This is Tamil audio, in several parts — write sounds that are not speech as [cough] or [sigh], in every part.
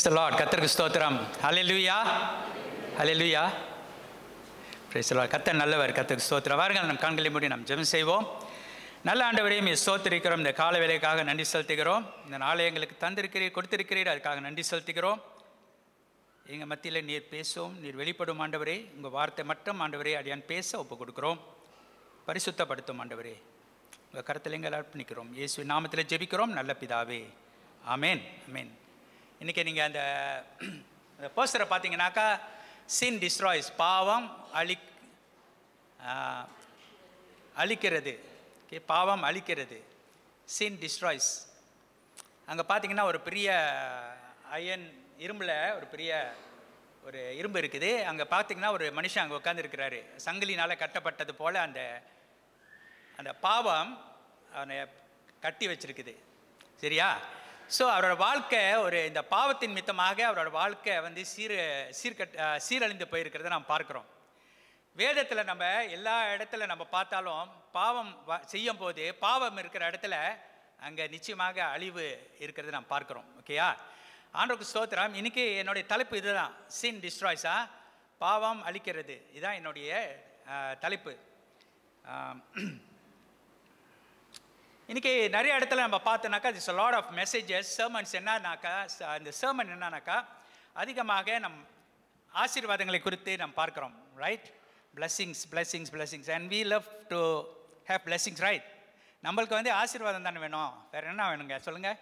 பிரைஸ் த லார்ட் கத்தருக்கு ஸ்தோத்திரம் அலே லூயா ப்ரைஸ் லார்ட் கத்தர் நல்லவர் கத்தருக்கு ஸ்தோத்திரம் வாருங்கள் நம் கண்களை மூடி நாம் ஜெபம் செய்வோம் நல்ல ஆண்டவரையும் ஸ்தோத்திருக்கிறோம் இந்த கால வேலைக்காக நன்றி செலுத்துகிறோம் இந்த நாளை எங்களுக்கு தந்திருக்கிறீர் கொடுத்திருக்கிறீர் அதுக்காக நன்றி செலுத்துகிறோம் எங்கள் மத்தியில் நீர் பேசும் நீர் வெளிப்படும் ஆண்டவரே உங்கள் வார்த்தை மட்டும் ஆண்டவரே அடியான் பேச ஒப்புக் கொடுக்குறோம் பரிசுத்தப்படுத்தும் ஆண்டவரே உங்கள் கருத்தில் எங்கள் அர்ப்பணிக்கிறோம் இயேசு நாமத்தில் ஜெபிக்கிறோம் நல்ல பிதாவே ஆமேன் ஆமேன் இன்றைக்கி நீங்கள் அந்த அந்த போஸ்டரை பார்த்தீங்கன்னாக்கா சின் டிஸ்ட்ராய்ஸ் பாவம் அழி அழிக்கிறது ஓகே பாவம் அழிக்கிறது சின் டிஸ்ட்ராய்ஸ் அங்கே பார்த்தீங்கன்னா ஒரு பெரிய அயன் இரும்பில் ஒரு பெரிய ஒரு இரும்பு இருக்குது அங்கே பார்த்தீங்கன்னா ஒரு மனுஷன் அங்கே உட்காந்துருக்கிறாரு சங்கிலினால் கட்டப்பட்டது போல் அந்த அந்த பாவம் அவனை கட்டி வச்சிருக்குது சரியா ஸோ அவரோட வாழ்க்கை ஒரு இந்த பாவத்தின் மித்தமாக அவரோட வாழ்க்கை வந்து சீர் சீர்கட் சீரழிந்து போயிருக்கிறத நாம் பார்க்குறோம் வேதத்தில் நம்ம எல்லா இடத்துல நம்ம பார்த்தாலும் பாவம் செய்யும் போது பாவம் இருக்கிற இடத்துல அங்கே நிச்சயமாக அழிவு இருக்கிறத நாம் பார்க்குறோம் ஓகேயா ஆண்டோக்கு ஸ்தோத்திரம் இன்னைக்கு என்னுடைய தலைப்பு இதுதான் சீன் டிஸ்ட்ராய்ஸா பாவம் அழிக்கிறது இதுதான் என்னுடைய தலைப்பு இன்றைக்கி நிறைய இடத்துல நம்ம பார்த்தோன்னாக்கா it's lot of messages sermons என்னன்னாக்கா அந்த சர்மன் என்னன்னாக்கா அதிகமாக நம் ஆசீர்வாதங்களை குறித்து நாம் பார்க்குறோம் right blessings blessings blessings and we love to have blessings right நம்மளுக்கு வந்து ஆசீர்வாதம் தானே வேணும் வேறு என்ன வேணுங்க சொல்லுங்கள்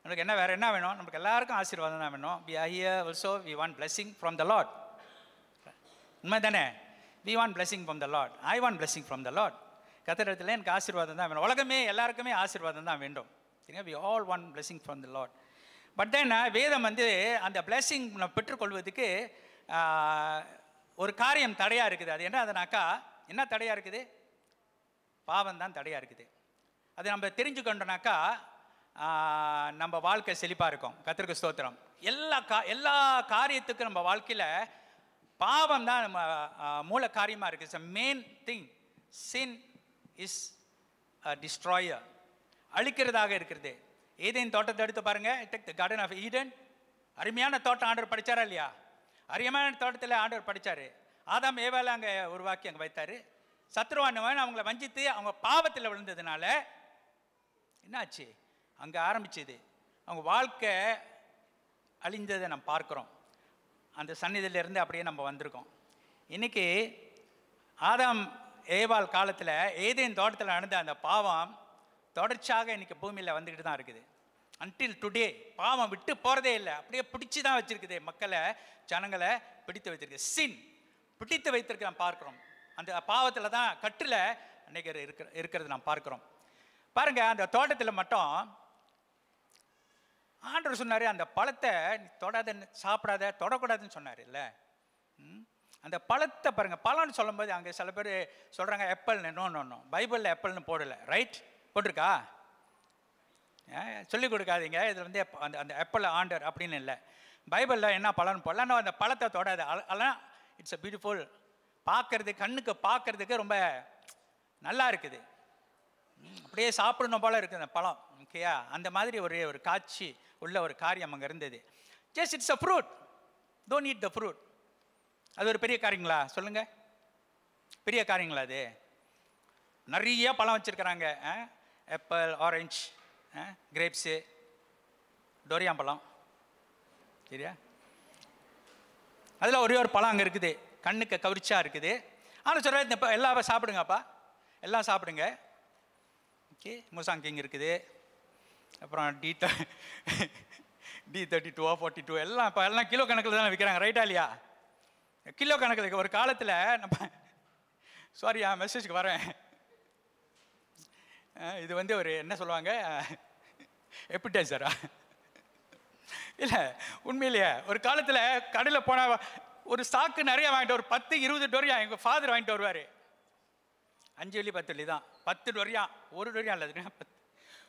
நம்மளுக்கு என்ன வேறு என்ன வேணும் நமக்கு எல்லாருக்கும் ஆசீர்வாதம் தான் வேணும் we are here also we want blessing from the Lord உண்மை தானே we want blessing from the Lord I want blessing from the Lord கத்திரத்தில் எனக்கு ஆசீர்வாதம் தான் வேணும் உலகமே எல்லாருக்குமே ஆசீர்வாதம் தான் வேண்டும் சரிங்க we all want blessing from the Lord but then வேதம் வந்து அந்த பிளெஸிங் பெற்றுக்கொள்வதுக்கு ஒரு காரியம் தடையாக இருக்குது அது என்ன அதனாக்கா என்ன தடையாக இருக்குது பாவம் தான் தடையாக இருக்குது அது நம்ம தெரிஞ்சுக்கொண்டோனாக்கா நம்ம வாழ்க்கை செழிப்பாக இருக்கும் கத்திரிக்கு ஸ்தோத்திரம் எல்லா கா எல்லா காரியத்துக்கும் நம்ம வாழ்க்கையில் பாவம் தான் நம்ம மூல காரியமாக இருக்குது it's main thing sin is destroyer அழிக்கிறதாக இருக்கிறது ஏதேன் தோட்டத்தை எடுத்து பாருங்கள் take the garden of Eden அருமையான தோட்டம் ஆண்டவர் படித்தாரா இல்லையா அருமையான தோட்டத்தில் ஆண்டவர் படித்தார் ஆதாம் ஏவால அங்கே உருவாக்கி அங்கே வைத்தார் சத்ருவானவன் அவங்கள வஞ்சித்து அவங்க பாவத்தில் விழுந்ததுனால என்னாச்சு அங்கே ஆரம்பிச்சது அவங்க வாழ்க்கை அழிந்ததை நம்ம பார்க்குறோம் அந்த சந்நிதியிலேருந்து அப்படியே நம்ம வந்திருக்கோம் இன்றைக்கி ஆதாம் ஏவால் காலத்தில் ஏதேன் தோட்டத்தில் நடந்த அந்த பாவம் தொடர்ச்சியாக இன்றைக்கி பூமியில் வந்துக்கிட்டு தான் இருக்குது அன்டில் டுடே பாவம் விட்டு போகிறதே இல்லை அப்படியே பிடிச்சி தான் வச்சுருக்குது மக்களை ஜனங்களை பிடித்து வச்சிருக்கு சின் பிடித்து வைத்திருக்க நாம் பார்க்குறோம் அந்த பாவத்தில் தான் கட்டில் அன்றைக்கி இருக்கிற இருக்கிறது நாம் பார்க்குறோம் பாருங்கள் அந்த தோட்டத்தில் மட்டும் ஆண்டவர் சொன்னார் அந்த பழத்தை நீ தொடாத சாப்பிடாத தொடக்கூடாதுன்னு சொன்னார் இல்லை அந்த பழத்தை பாருங்கள் பழம்னு சொல்லும்போது அங்கே சில பேர் சொல்கிறாங்க எப்பல்னு நோ பைபிளில் எப்பல்னு போடலை ரைட் போட்டிருக்கா சொல்லிக் கொடுக்காதீங்க இதில் வந்து அந்த அந்த எப்பல் ஆண்டர் அப்படின்னு இல்லை பைபிளில் என்ன பழம்னு போடல ஆனால் அந்த பழத்தை தொடாது அதெல்லாம் இட்ஸ் அ பியூட்டிஃபுல் பார்க்கறது கண்ணுக்கு பார்க்கறதுக்கு ரொம்ப நல்லா இருக்குது அப்படியே சாப்பிடணும் போல் இருக்குது அந்த பழம் ஓகேயா அந்த மாதிரி ஒரு ஒரு காட்சி உள்ள ஒரு காரியம் அங்கே இருந்தது just it's a fruit don't eat the fruit அது ஒரு பெரிய காரியங்களா சொல்லுங்கள் பெரிய காரியங்களா அது நிறைய பழம் வச்சுருக்கிறாங்க ஆப்பிள் ஆரஞ்சு கிரேப்ஸு டோரியா பழம் சரியா அதில் ஒரே ஒரு பழம் அங்கே இருக்குது கண்ணுக்கு கவர்ச்சியாக இருக்குது ஆனால் சொல்கிறேன் இந்த எல்லாம் சாப்பிடுங்கப்பா எல்லாம் சாப்பிடுங்க ஓகே முசாங் கிங் இருக்குது அப்புறம் D D thirty two forty two எல்லாம் இப்போ எல்லாம் கிலோ கணக்கில் தானே விற்கிறாங்க ரைட்டா இல்லையா கிலோ கணக்கில் ஒரு காலத்தில் நம்ம சாரி ஆ மெசேஜ்க்கு வரேன் இது வந்து ஒரு என்ன சொல்லுவாங்க சார் இல்லை உண்மையிலேயே ஒரு காலத்தில் கடையில் போன ஒரு ஸ்டாக்கு நிறைய வாங்கிட்டு ஒரு பத்து இருபது டொரியா எங்கள் ஃபாதர் வாங்கிட்டு வருவார் அஞ்சு வெள்ளி பத்து வெள்ளி தான் பத்து டொரியா ஒரு டொரியா இல்லை பத்து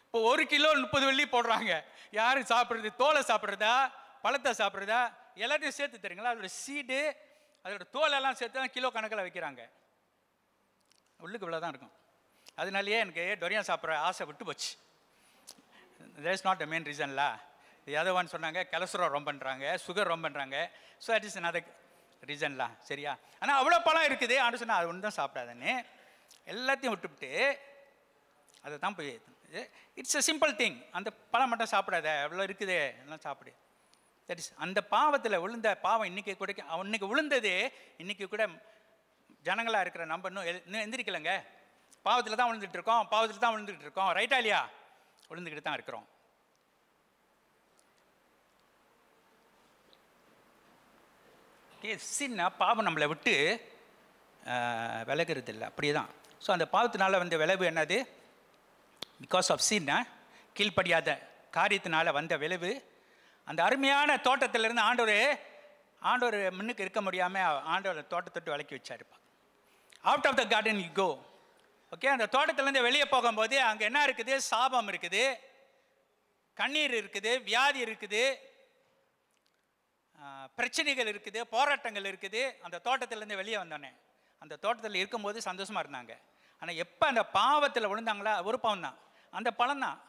இப்போ ஒரு கிலோ முப்பது வெள்ளி போடுறாங்க யார் சாப்பிட்றது தோலை சாப்பிட்றதா பழத்தை சாப்பிட்றதா எல்லாத்தையும் சேர்த்து தருங்களா அதோட சீடு அதோட தோலெல்லாம் சேர்த்து தான் கிலோ கணக்கில் வைக்கிறாங்க உள்ளுக்கு இவ்வளோ தான் இருக்கும் அதனாலேயே எனக்கு டொரியான் சாப்பிட்ற ஆசை விட்டு போச்சு இஸ் நாட் அ மெயின் ரீசன்லா எதவான்னு சொன்னாங்க கொலஸ்ட்ரால் ரொம்ப பண்ணுறாங்க சுகர் ரொம்ப பண்ணுறாங்க ஸோ அட் இஸ் அதுக்கு ரீசன்லாம் சரியா ஆனால் அவ்வளோ பழம் இருக்குது ஆண்டு சொன்னால் அது ஒன்று தான் சாப்பிடாதுன்னு எல்லாத்தையும் விட்டுவிட்டு அதை தான் போய் இட்ஸ் அ சிம்பிள் திங் அந்த பழம் மட்டும் சாப்பிடாத எவ்வளோ இருக்குது எல்லாம் சாப்பிடு தட் இஸ் அந்த பாவத்தில் விழுந்த பாவம் இன்றைக்கி கூட இன்னைக்கு விழுந்தது இன்றைக்கி கூட ஜனங்களாக இருக்கிற நம்ம இன்னும் இன்னும் எந்திரிக்கலைங்க பாவத்தில் தான் விழுந்துட்டு இருக்கோம் பாவத்தில் தான் விழுந்துகிட்டு இருக்கோம் ரைட்டா இல்லையா விழுந்துக்கிட்டு தான் இருக்கிறோம் சின்ன பாவம் நம்மளை விட்டு விலகிறது இல்லை அப்படியே தான் ஸோ அந்த பாவத்தினால வந்த விளைவு என்னது பிகாஸ் ஆஃப் சீன்னா கீழ்ப்படியாத காரியத்தினால வந்த விளைவு அந்த அருமையான தோட்டத்திலிருந்து ஆண்டவர் ஆண்டவர் முன்னுக்கு இருக்க முடியாமல் ஆண்டவர் தோட்டத்தொட்டு விளக்கி வச்சாருப்பா out of the garden you go okay அந்த தோட்டத்துலேருந்து வெளியே போகும்போது அங்கே என்ன இருக்குது சாபம் இருக்குது கண்ணீர் இருக்குது வியாதி இருக்குது பிரச்சனைகள் இருக்குது போராட்டங்கள் இருக்குது அந்த தோட்டத்திலேருந்து வெளியே வந்தோடனே அந்த தோட்டத்தில் இருக்கும்போது சந்தோஷமாக இருந்தாங்க ஆனால் எப்போ அந்த பாவத்தில் விழுந்தாங்களா ஒரு பாவம் தான் அந்த பழம் தான்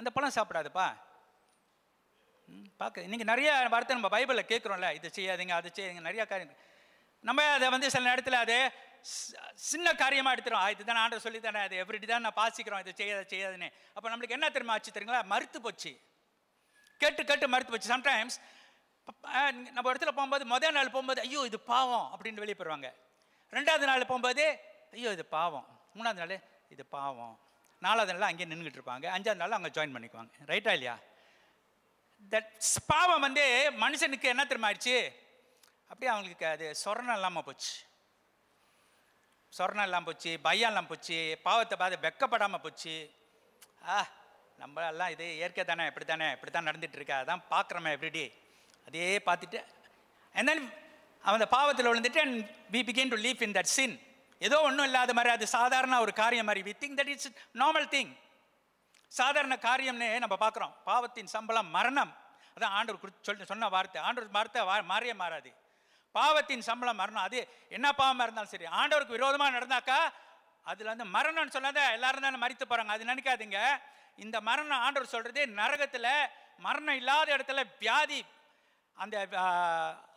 அந்த பழம் சாப்பிடாதுப்பா பார்க்க இன்றைக்கி நிறைய வார்த்தை நம்ம பைபிளில் கேட்குறோம்ல இது செய்யாதீங்க அது செய்யுங்க நிறையா காரியங்கள் நம்ம அதை வந்து சில நேரத்தில் அது சின்ன காரியமாக எடுத்துகிறோம் இது தானே சொல்லி தானே அது எவ்ரிடி தான் நான் பாசிக்கிறோம் இதை செய்யாத செய்யாதுன்னு அப்போ நம்மளுக்கு என்ன தெரியுமா ஆச்சு தெரியுங்களா மறுத்து போச்சு கேட்டு கேட்டு மறுத்து போச்சு சம்டைம்ஸ் நம்ம இடத்துல போகும்போது முதல் நாள் போகும்போது ஐயோ இது பாவம் அப்படின்னு வெளியே போயிடுவாங்க ரெண்டாவது நாள் போகும்போது ஐயோ இது பாவம் மூணாவது நாள் இது பாவம் நாலாவது நாள் அங்கேயே நின்றுக்கிட்டு இருப்பாங்க அஞ்சாவது நாள் அங்கே ஜாயின் பண்ணிக்குவாங்க ரைட்டா இல்லையா தட் பாவம் வந்து மனுஷனுக்கு என்ன தெரியுமா ஆயிடுச்சு அப்படியே அவங்களுக்கு அது சொரணம் இல்லாமல் போச்சு சொரணம் இல்லாமல் போச்சு பயம் இல்லாமல் போச்சு பாவத்தை பார்த்து வெக்கப்படாமல் போச்சு ஆ நம்மளெல்லாம் இது இயற்கை தானே இப்படி தானே இப்படி தான் நடந்துகிட்ருக்கா அதான் பார்க்குறோமே எவ்ரிடே அதே பார்த்துட்டு அண்ட் தென் அந்த பாவத்தில் விழுந்துட்டு and we begin to live in that sin ஏதோ ஒன்றும் இல்லாத மாதிரி அது சாதாரண ஒரு காரியம் மாதிரி we think that it's normal thing சாதாரண காரியம்னே நம்ம பார்க்குறோம் பாவத்தின் சம்பளம் மரணம் அதான் ஆண்டவர் சொல் சொன்ன வார்த்தை ஆண்டவர் வார்த்தை மாறியே மாறாது பாவத்தின் சம்பளம் மரணம் அது என்ன பாவமாக இருந்தாலும் சரி ஆண்டவருக்கு விரோதமாக நடந்தாக்கா அதில் வந்து மரணம்னு சொல்லாத எல்லாரும் தானே மறித்து போகிறாங்க அது நினைக்காதீங்க இந்த மரணம் ஆண்டவர் சொல்கிறது நரகத்தில் மரணம் இல்லாத இடத்துல வியாதி அந்த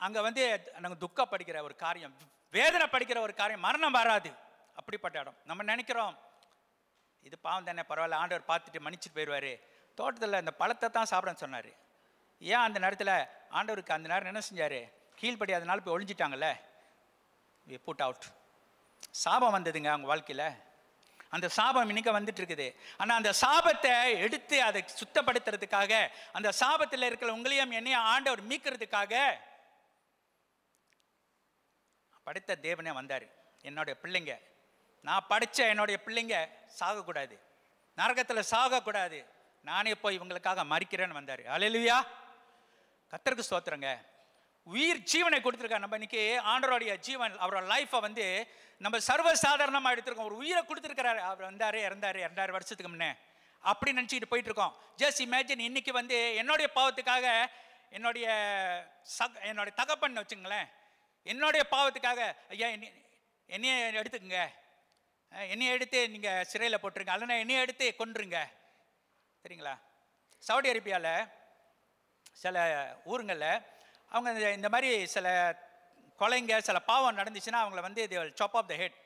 அங்கே வந்து நாங்கள் துக்கப்படுகிற ஒரு காரியம் வேதனை படிக்கிற ஒரு காரியம் மரணம் வராது அப்படிப்பட்ட இடம் நம்ம நினைக்கிறோம் இது பாவம் தானே பரவாயில்ல ஆண்டவர் பார்த்துட்டு மன்னிச்சுட்டு போயிடுவார் தோட்டத்தில் அந்த பழத்தை தான் சாப்பிடன்னு சொன்னார் ஏன் அந்த நேரத்தில் ஆண்டவருக்கு அந்த நேரம் என்ன செஞ்சார் கீழ்படியாதனால அதனால் போய் ஒழிஞ்சிட்டாங்கல்ல வி புட் அவுட் சாபம் வந்ததுங்க அவங்க வாழ்க்கையில் அந்த சாபம் இன்னைக்கு வந்துட்டு இருக்குது ஆனால் அந்த சாபத்தை எடுத்து அதை சுத்தப்படுத்துறதுக்காக அந்த சாபத்தில் இருக்கிற உங்களையும் என்னையும் ஆண்டவர் மீக்கிறதுக்காக படைத்த தேவனே வந்தார் என்னோட பிள்ளைங்க நான் படித்த என்னுடைய பிள்ளைங்க சாகக்கூடாது நரகத்தில் சாகக்கூடாது நானே போய் இவங்களுக்காக மறிக்கிறேன்னு வந்தார் அலையிலுவியா கத்தருக்கு சோத்துறங்க உயிர் ஜீவனை கொடுத்துருக்காரு நம்ம இன்னைக்கு ஆண்டரோடைய ஜீவன் அவரோட லைஃப்பை வந்து நம்ம சர்வ சாதாரணமாக எடுத்திருக்கோம் ஒரு உயிரை கொடுத்துருக்கிறாரு அவர் வந்தார் இறந்தார் இரண்டாயிரம் வருஷத்துக்கு முன்னே அப்படி நினச்சிக்கிட்டு போயிட்டு இருக்கோம் ஜஸ்ட் இமேஜின் இன்னைக்கு வந்து என்னுடைய பாவத்துக்காக என்னுடைய சக என்னுடைய தகப்பன் வச்சுங்களேன் என்னுடைய பாவத்துக்காக ஐயா என்னைய எடுத்துக்கங்க என்னைய எடுத்து நீங்கள் சிறையில் போட்டுருங்க அல்லனா என்னைய எடுத்து கொண்டுருங்க சரிங்களா சவுடி அரேபியாவில் சில ஊருங்களில் அவங்க இந்த மாதிரி சில கொலைங்க சில பாவம் நடந்துச்சுன்னா அவங்கள வந்து இது சாப் ஆஃப் த ஹெட்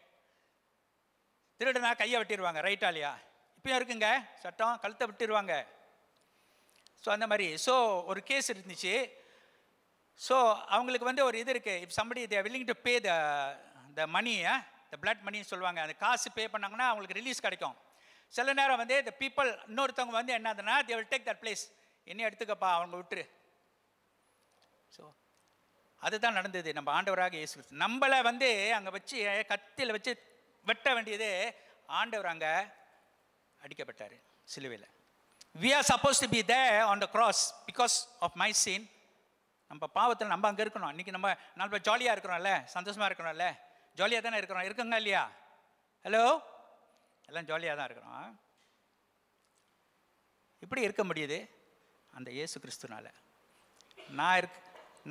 திருடனா கையை வெட்டிடுவாங்க ரைட்டாலியா இப்பயும் இருக்குங்க சட்டம் கழுத்தை விட்டுருவாங்க ஸோ அந்த மாதிரி ஸோ ஒரு கேஸ் இருந்துச்சு ஸோ அவங்களுக்கு வந்து ஒரு இது இருக்குது இப்போ somebody they willing to pay the the மணியை இந்த பிளட் மணின்னு சொல்லுவாங்க அந்த காசு பே பண்ணாங்கன்னா அவங்களுக்கு ரிலீஸ் கிடைக்கும் சில நேரம் வந்து இந்த பீப்புள் இன்னொருத்தவங்க வந்து என்ன they will take that place என்ன எடுத்துக்கப்பா அவங்க விட்டுரு ஸோ அதுதான் நடந்தது நம்ம ஆண்டவராக இயேசு நம்மளை வந்து அங்கே வச்சு கத்தியில் வச்சு வெட்ட வேண்டியது ஆண்டவர் அங்கே அடிக்கப்பட்டார் சிலுவையில் we are suppose to be there on the cross because of my sin நம்ம பாவத்தில் நம்ம அங்கே இருக்கணும் இன்றைக்கி நம்ம நல்ல ஜாலியாக இருக்கிறோம்ல சந்தோஷமாக இருக்கணும்ல ஜாலியாக தானே இருக்கிறோம் இருக்குங்க இல்லையா ஹலோ எல்லாம் ஜாலியாக தான் இருக்கிறோம் இப்படி இருக்க முடியுது அந்த இயேசு கிறிஸ்துனால நான் இருக்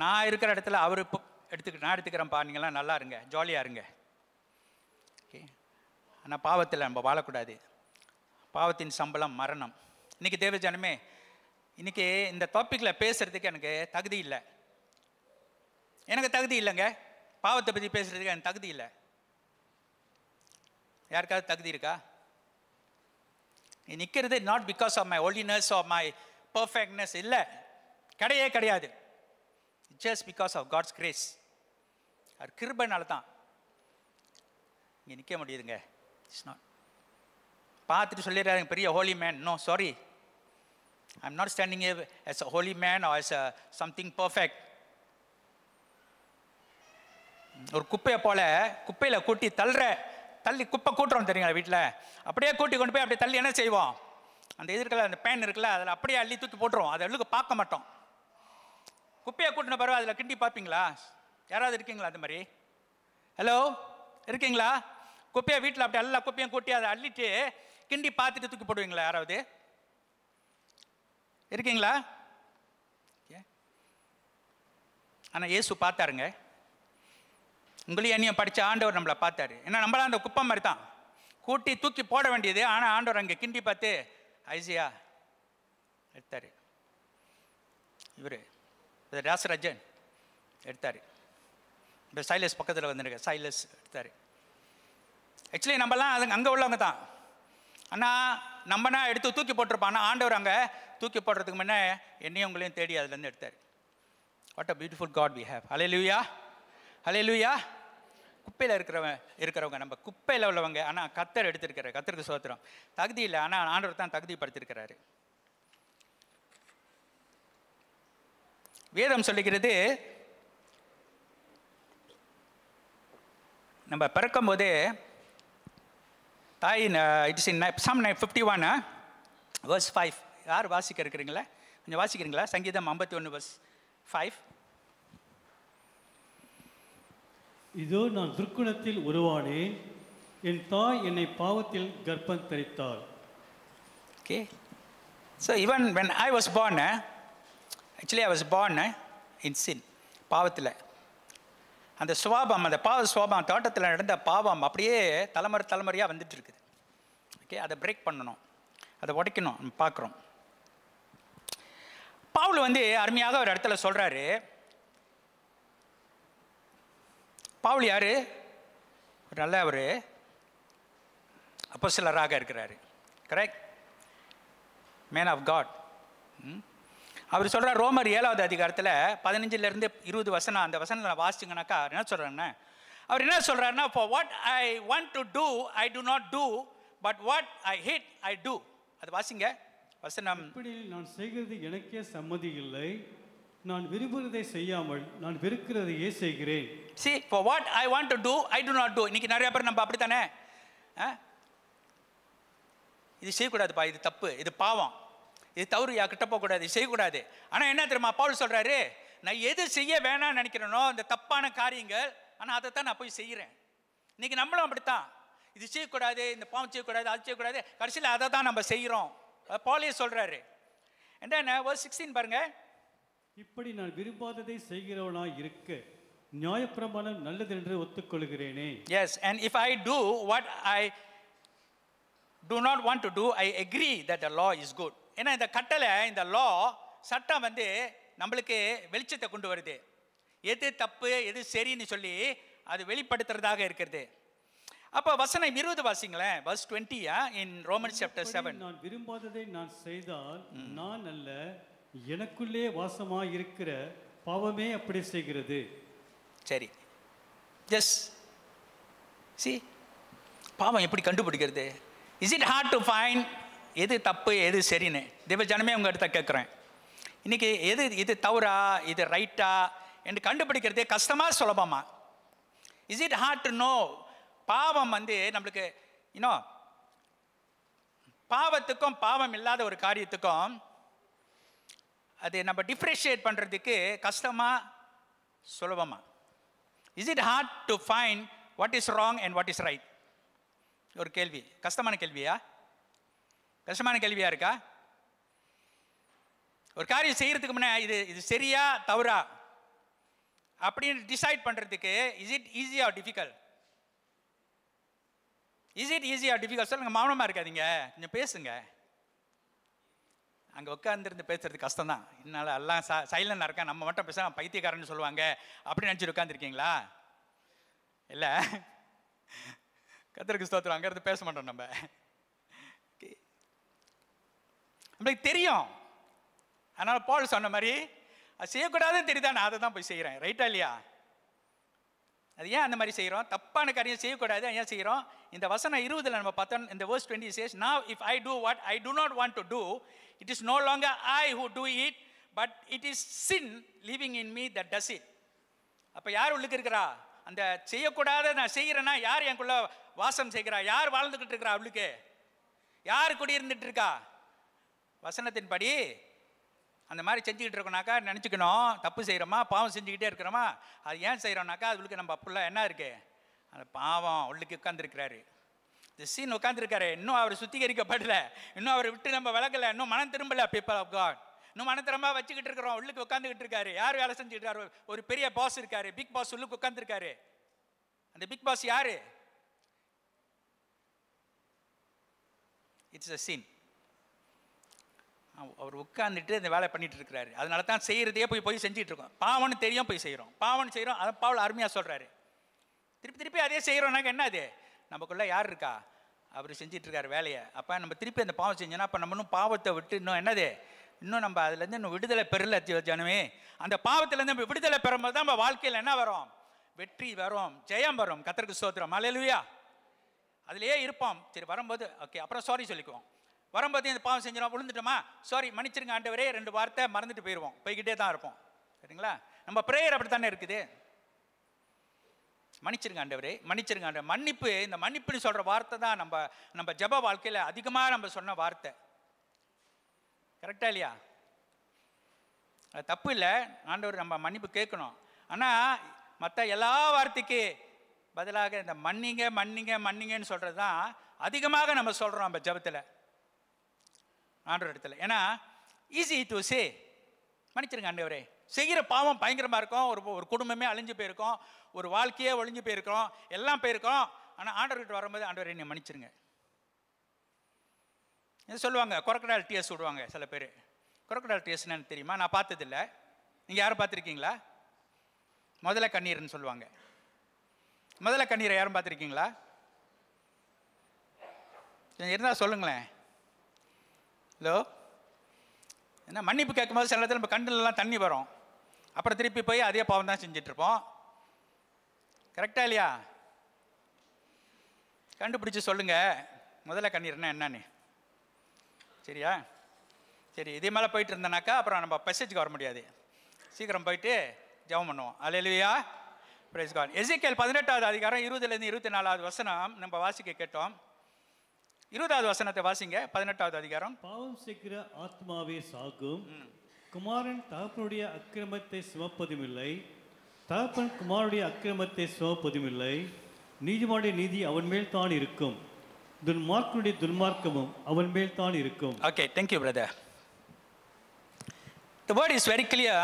நான் இருக்கிற இடத்துல அவர் இப்போ எடுத்துக்க நான் எடுத்துக்கிறேன்ப்பா நீங்களாம் நல்லா இருங்க ஜாலியாக இருங்க ஓகே ஆனால் பாவத்தில் நம்ம வாழக்கூடாது பாவத்தின் சம்பளம் மரணம் இன்றைக்கி தேவஜனமே இன்றைக்கி இந்த டாப்பிக்கில் பேசுகிறதுக்கு எனக்கு தகுதி இல்லை எனக்கு தகுதி இல்லைங்க பாவத்தை பற்றி பேசுகிறதுக்கு எனக்கு தகுதி இல்லை யாருக்காவது தகுதி இருக்கா நீ நிற்கிறது not because of my holiness of my perfectness இல்லை கிடையே கிடையாது just because of God's grace அவர் கிருபனால தான் இங்கே நிற்க முடியுதுங்க இட்ஸ் நாட் பார்த்துட்டு சொல்லிடுறாரு பெரிய holy man no sorry I am not standing as a holy man or as a something perfect ஒரு குப்பையை போல் குப்பையில் கூட்டி தள்ளுற தள்ளி குப்பை கூட்டுறோம் தெரியுங்களா வீட்டில் அப்படியே கூட்டி கொண்டு போய் அப்படியே தள்ளி என்ன செய்வோம் அந்த இது அந்த பேன் இருக்குல்ல அதில் அப்படியே அள்ளி தூக்கி போட்டுருவோம் அதை அள்ளுக்கு பார்க்க மாட்டோம் குப்பையை கூட்டின பரவாயில்ல அதில் கிண்டி பார்ப்பீங்களா யாராவது இருக்கீங்களா அந்த மாதிரி ஹலோ இருக்கீங்களா குப்பையை வீட்டில் அப்படி எல்லா குப்பையும் கூட்டி அதை அள்ளிட்டு கிண்டி பார்த்துட்டு தூக்கி போடுவீங்களா யாராவது இருக்கீங்களா ஆனால் ஏசு பார்த்தாருங்க உங்களையும் என்னையும் படித்த ஆண்டவர் நம்மளை பார்த்தாரு ஏன்னா நம்மளாம் அந்த குப்பம் மாதிரி தான் கூட்டி தூக்கி போட வேண்டியது ஆனால் ஆண்டவர் அங்கே கிண்டி பார்த்து ஐசியா எடுத்தார் இவர் ராசராஜன் எடுத்தார் இப்போ சைலஸ் பக்கத்தில் வந்துருக்க சைலஸ் எடுத்தார் ஆக்சுவலி நம்மலாம் அது அங்கே உள்ளவங்க தான் ஆனால் நம்மனா எடுத்து தூக்கி போட்டிருப்பான் ஆனால் ஆண்டவர் அங்கே தூக்கி போடுறதுக்கு முன்னே என்னையும் உங்களையும் தேடி அதுலேருந்து எடுத்தார் what a beautiful God we have hallelujah ஹலே லூயா குப்பையில் இருக்கிறவங்க இருக்கிறவங்க நம்ம குப்பையில் உள்ளவங்க ஆனால் கத்தர் எடுத்திருக்கிறார் கத்தருக்கு சோத்திரம் தகுதி இல்லை ஆனால் ஆண்டவர் தான் படுத்திருக்கிறாரு வேதம் சொல்லுகிறது நம்ம பிறக்கும் போதே தாய் it's in Psalm fifty one verse five யார் வாசிக்க இருக்கிறீங்களா கொஞ்சம் வாசிக்கிறீங்களா சங்கீதம் ஐம்பத்தி ஒன்று வர்ஸ் ஃபைவ் இதோ நான் துர்க்குணத்தில் உருவானேன் என் தாய் என்னை பாவத்தில் கர்ப்பம் தரித்தாள் okay so even when I was born actually I was born in sin பாவத்தில் அந்த சுவாபம் அந்த பாவ சுவாபம் தோட்டத்தில் நடந்த பாவம் அப்படியே தலைமுறை தலைமுறையாக வந்துட்டு இருக்குது ஓகே அதை பிரேக் பண்ணணும் அதை உடைக்கணும் பார்க்குறோம் பாவில் வந்து அருமையாக ஒரு இடத்துல சொல்கிறாரு பாவல் யார் நல்ல அவர் அப்போ சிலராக இருக்கிறாரு கரெக்ட் மேன் ஆஃப் காட் அவர் சொல்கிறார் ரோமர் ஏழாவது அதிகாரத்தில் பதினஞ்சுலேருந்து இருபது வசனம் அந்த வசனம் நான் வாசிச்சிங்கனாக்கா என்ன சொல்கிறாருன்னா அவர் என்ன சொல்கிறாருன்னா இப்போ what I want to do I do not do but what I hate I do அது வாசிங்க வசனம் இப்படி நான் செய்கிறது எனக்கே சம்மதி இல்லை நான் விரும்புகிறதை செய்யாமல் நான் வெறுக்கிறதையே செய்கிறேன் see for what I want to do I do not do இன்னைக்கு நிறைய பேர் நம்ம அப்படி தானே இது செய்யக்கூடாதுப்பா இது தப்பு இது பாவம் இது தவறு யா கிட்ட போகக்கூடாது செய்யக்கூடாது ஆனால் என்ன தெரியுமா பவுல் சொல்கிறாரு நான் எது செய்ய வேணாம்னு நினைக்கிறேனோ அந்த தப்பான காரியங்கள் ஆனால் அதை தான் நான் போய் செய்கிறேன் இன்றைக்கி நம்மளும் அப்படித்தான் இது செய்யக்கூடாது இந்த பாவம் செய்யக்கூடாது அது செய்யக்கூடாது கடைசியில் அதை தான் நம்ம செய்கிறோம் பவுலே சொல்கிறாரு என்ன ஒரு சிக்ஸ்டீன் பாருங்கள் இப்படி நான் விரும்பாததை செய்கிறவனாய் இருக்க நியாயப்பிரமாணம் நல்லது என்று ஒத்துக்கொள்கிறேனே yes and if I do what I do not want to do I agree that the law is good ஏன்னா இந்த கட்டளை இந்த லா சட்டம் வந்து நம்மளுக்கு வெளிச்சத்தை கொண்டு வருது எது தப்பு எது சரின்னு சொல்லி அது வெளிப்படுத்துறதாக இருக்கிறது அப்போ வசனம் இருபது வாசிங்களேன் வர்ஸ் டுவெண்ட்டியா இன் ரோமன் செப்டர் செவன் நான் விரும்பாததை நான் செய்தால் நான் அல்ல எனக்குள்ளே வாசமாக இருக்கிற பாவமே அப்படி செய்கிறது சரி எஸ் சி பாவம் எப்படி கண்டுபிடிக்கிறது is it hard to find எது தப்பு எது சரின்னு தேவ ஜனமே உங்கள் இடத்த கேட்குறேன் இன்றைக்கி எது இது தவறா இது ரைட்டா என்று கண்டுபிடிக்கிறதே கஷ்டமாக சுலபமா is it hard to know பாவம் வந்து நம்மளுக்கு இன்னும் பாவத்துக்கும் பாவம் இல்லாத ஒரு காரியத்துக்கும் அது நம்ம டிஃப்ரிஷியேட் பண்ணுறதுக்கு கஷ்டமாக சுலபமாக is it hard to find what is wrong and what is right ஒரு கேள்வி கஷ்டமான கேள்வியா கஷ்டமான கேள்வியாக இருக்கா ஒரு காரியம் செய்கிறதுக்கு முன்னே இது இது சரியா தவறா அப்படின்னு டிசைட் பண்ணுறதுக்கு இஸ் இட் ஈஸியா டிஃபிகல்ட் இஸ் இட் ஈஸியாக டிஃபிகல்ட் சொல்லுங்கள் மௌனமாக இருக்காதிங்க கொஞ்சம் பேசுங்கள் அங்கே உட்காந்துருந்து பேசுறது கஷ்டம் தான் என்னால் எல்லாம் ச சைலண்டாக இருக்கேன் நம்ம மட்டும் பேச பைத்தியக்காரன்னு சொல்லுவாங்க அப்படின்னு நினச்சிட்டு உட்காந்துருக்கீங்களா இல்லை கத்திரிக்கு ஸ்தோத்திரம் அங்கேருந்து பேச மாட்டோம் நம்ம நம்மளுக்கு தெரியும் அதனால் பால் சொன்ன மாதிரி அது செய்யக்கூடாதுன்னு தெரியுதா நான் அதை தான் போய் செய்கிறேன் ரைட்டா இல்லையா அது ஏன் அந்த மாதிரி செய்கிறோம் தப்பான காரியம் செய்யக்கூடாது ஏன் செய்கிறோம் இந்த வசனம் இருபதில் நம்ம பார்த்தோம் இந்த வேர்ஸ் டுவெண்ட்டி சேஸ் நா if I do what I do not want to do it is no longer I who do it but it is sin living in me that does it அப்போ யார் உள்ளுக்கு இருக்கிறா அந்த செய்யக்கூடாத நான் செய்கிறேன்னா யார் எனக்குள்ள வாசம் செய்கிறா யார் வாழ்ந்துக்கிட்டு இருக்கிறா அவளுக்கு யார் குடியிருந்துட்டு இருக்கா வசனத்தின்படி அந்த மாதிரி செஞ்சுக்கிட்டு இருக்கோம்னாக்கா நினச்சிக்கணும் தப்பு செய்கிறோமா பாவம் செஞ்சுக்கிட்டே இருக்கிறோமா அது ஏன் செய்கிறோம்னாக்கா அதுக்கு நம்ம அப்படிலாம் என்ன இருக்குது அந்த பாவம் உள்ளுக்கு உட்காந்துருக்கிறாரு சீன் உட்காந்துருக்காரு இன்னும் அவர் சுத்திகரிக்கப்படலை இன்னும் அவரை விட்டு நம்ம விளக்கல இன்னும் மனம் திரும்பல பீப்பிள் ஆஃப் காட் இன்னும் மனத்திரமா வச்சுக்கிட்டு இருக்கிறோம் உள்ளுக்கு உட்காந்துக்கிட்டு இருக்காரு யார் வேலை செஞ்சுட்டு இருக்காரு ஒரு பெரிய பாஸ் இருக்காரு பிக் பாஸ் உள்ளுக்கு உட்காந்துருக்காரு அந்த பிக் பாஸ் யாரு இட்ஸ் அ சீன் அவர் உட்காந்துட்டு இந்த வேலை பண்ணிட்டு இருக்கிறாரு அதனால தான் செய்கிறதையே போய் போய் செஞ்சுட்டு இருக்கோம் பாவன்னு தெரியும் போய் செய்கிறோம் பாவன்னு செய்கிறோம் அதை பாவல் அருமையாக சொல்கிறாரு திருப்பி திருப்பி அதே செய்கிறோம்னாக்க என்ன அது நமக்குள்ளே யார் இருக்கா அவர் செஞ்சிட்ருக்கார் வேலையை அப்போ நம்ம திருப்பி அந்த பாவம் செஞ்சோன்னா அப்போ நம்ம இன்னும் பாவத்தை விட்டு இன்னும் என்னது இன்னும் நம்ம அதுலேருந்து இன்னும் விடுதலை பெறல ஜனமே அந்த பாவத்துலேருந்து நம்ம விடுதலை பெறும்போது தான் நம்ம வாழ்க்கையில் என்ன வரும் வெற்றி வரும் ஜெயம் வரும் கத்தருக்கு சோத்திரம் மலையிலுயா அதுலேயே இருப்போம் சரி வரும்போது ஓகே அப்புறம் சாரி சொல்லிக்குவோம் வரம் பார்த்து இந்த பாவம் செஞ்சிடும் விழுந்துட்டோமா சாரி மன்னிச்சிருங்க ஆண்டவரே ரெண்டு வார்த்தை மறந்துட்டு போயிடுவோம் போய்கிட்டே தான் இருப்போம் சரிங்களா நம்ம ப்ரேயர் அப்படி தானே இருக்குது மன்னிச்சிருங்க ஆண்டவரே மன்னிச்சிருங்க ஆண்டவர் மன்னிப்பு இந்த மன்னிப்புன்னு சொல்கிற வார்த்தை தான் நம்ம நம்ம ஜப வாழ்க்கையில் அதிகமாக நம்ம சொன்ன வார்த்தை கரெக்டா இல்லையா அது தப்பு இல்லை ஆண்டவர் நம்ம மன்னிப்பு கேட்கணும் ஆனால் மற்ற எல்லா வார்த்தைக்கு பதிலாக இந்த மன்னிங்க மன்னிங்க மன்னிங்கன்னு சொல்கிறது தான் அதிகமாக நம்ம சொல்கிறோம் நம்ம ஜபத்தில் ஆண்டவர் இடத்துல ஏன்னா ஈஸி டு சே மன்னிச்சிருங்க ஆண்டவரே செய்கிற பாவம் பயங்கரமாக இருக்கும் ஒரு ஒரு குடும்பமே அழிஞ்சு போயிருக்கோம் ஒரு வாழ்க்கையே ஒழிஞ்சு போயிருக்கோம் எல்லாம் போயிருக்கோம் ஆனால் ஆண்டவர்கிட்ட வரும்போது ஆண்டவரை நீ மன்னிச்சிருங்க இது சொல்லுவாங்க கொரக்கடால் டிஎஸ் விடுவாங்க சில பேர் கொரக்கடால் டிஎஸ்னு தெரியுமா நான் பார்த்ததில்லை நீங்கள் யாரும் பார்த்துருக்கீங்களா முதல்ல கண்ணீர்னு சொல்லுவாங்க முதல்ல கண்ணீரை யாரும் பார்த்துருக்கீங்களா இருந்தால் சொல்லுங்களேன் ஹலோ என்ன மன்னிப்பு கேட்கும்போது சில இடத்துல நம்ம கண்ணிலலாம் தண்ணி வரும் அப்புறம் திருப்பி போய் அதே பாவம் தான் செஞ்சிட்ருப்போம் கரெக்டாக இல்லையா கண்டுபிடிச்சி சொல்லுங்கள் முதல்ல கண்ணீர்னா என்னன்னு சரியா சரி இதே மேலே போயிட்டு இருந்தனாக்கா அப்புறம் நம்ம மெசேஜ்க்கு வர முடியாது சீக்கிரம் போயிட்டு ஜெபம் பண்ணுவோம் அலையிலுவையா பிரைஸ் கால் எஸ்இகேல் பதினெட்டாவது அதிகாரம் இருபதுலேருந்து இருபத்தி நாலாவது வசனம் நம்ம வாசிக்க கேட்டோம் இருபதாவது வசனத்தை வாசிங்க பதினெட்டாவது அதிகாரம் பாவம் சீக்கிர ஆத்மாவே சாகும் குமாரன் தகப்பனுடைய அக்கிரமத்தை சுமப்பதும் இல்லை தகப்பன் குமாரனுடைய அக்கிரமத்தை சுமப்பதும் இல்லை நீதிமானுடைய நீதி அவன் மேல் தான் இருக்கும் துன்மார்க்கனுடைய துன்மார்க்கமும் அவன் மேல் தான் இருக்கும் okay thank you brother the word is very clear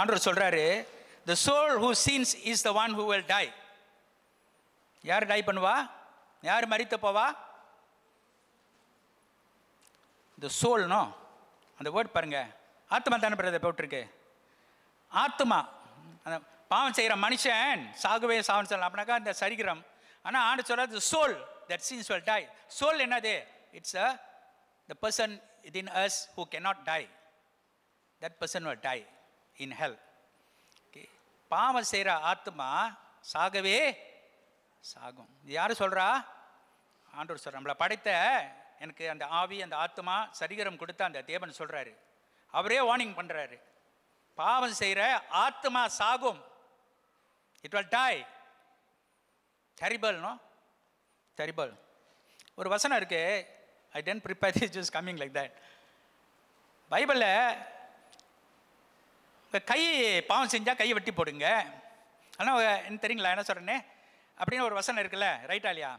ஆண்டவர் சொல்கிறாரு the soul who sins is the one who will die யார் டை பண்ணுவா யார் மறித்து போவா இந்த சோல்னோ அந்த வேர்ட் பாருங்கள் ஆத்மா தானே பிறதை போட்டிருக்கு ஆத்மா அந்த பாவம் செய்கிற மனுஷன் சாகுவே சாவன் சொல்லலாம் அப்படின்னாக்கா இந்த சரிகிரம் ஆனால் ஆண்டு சொல்கிறது soul that sins will die soul என்னது it's a the person it in us who not die that person will die in hell okay பாவம் செய்கிற ஆத்மா சாகவே சாகும் இது யார் சொல்கிறா ஆண்டோர் சொல்கிறார் நம்மளை படைத்த எனக்கு அந்த ஆவி அந்த ஆத்மா சரிகரம் கொடுத்த அந்த தேவன் சொல்கிறாரு அவரே வார்னிங் பண்ணுறாரு பாவம் செய்கிற ஆத்மா சாகும் இட் வால் டாய் நோ டெரிபல் ஒரு வசனம் இருக்கு I didn't prepare this just coming like that பைபிளில் உங்கள் கை பாவம் செஞ்சால் கையை வெட்டி போடுங்க ஆனால் என்ன தெரியுங்களா என்ன சொல்கிறேன்னே அப்படின்னு ஒரு வசனம் இருக்குல்ல ரைட்டா இல்லையா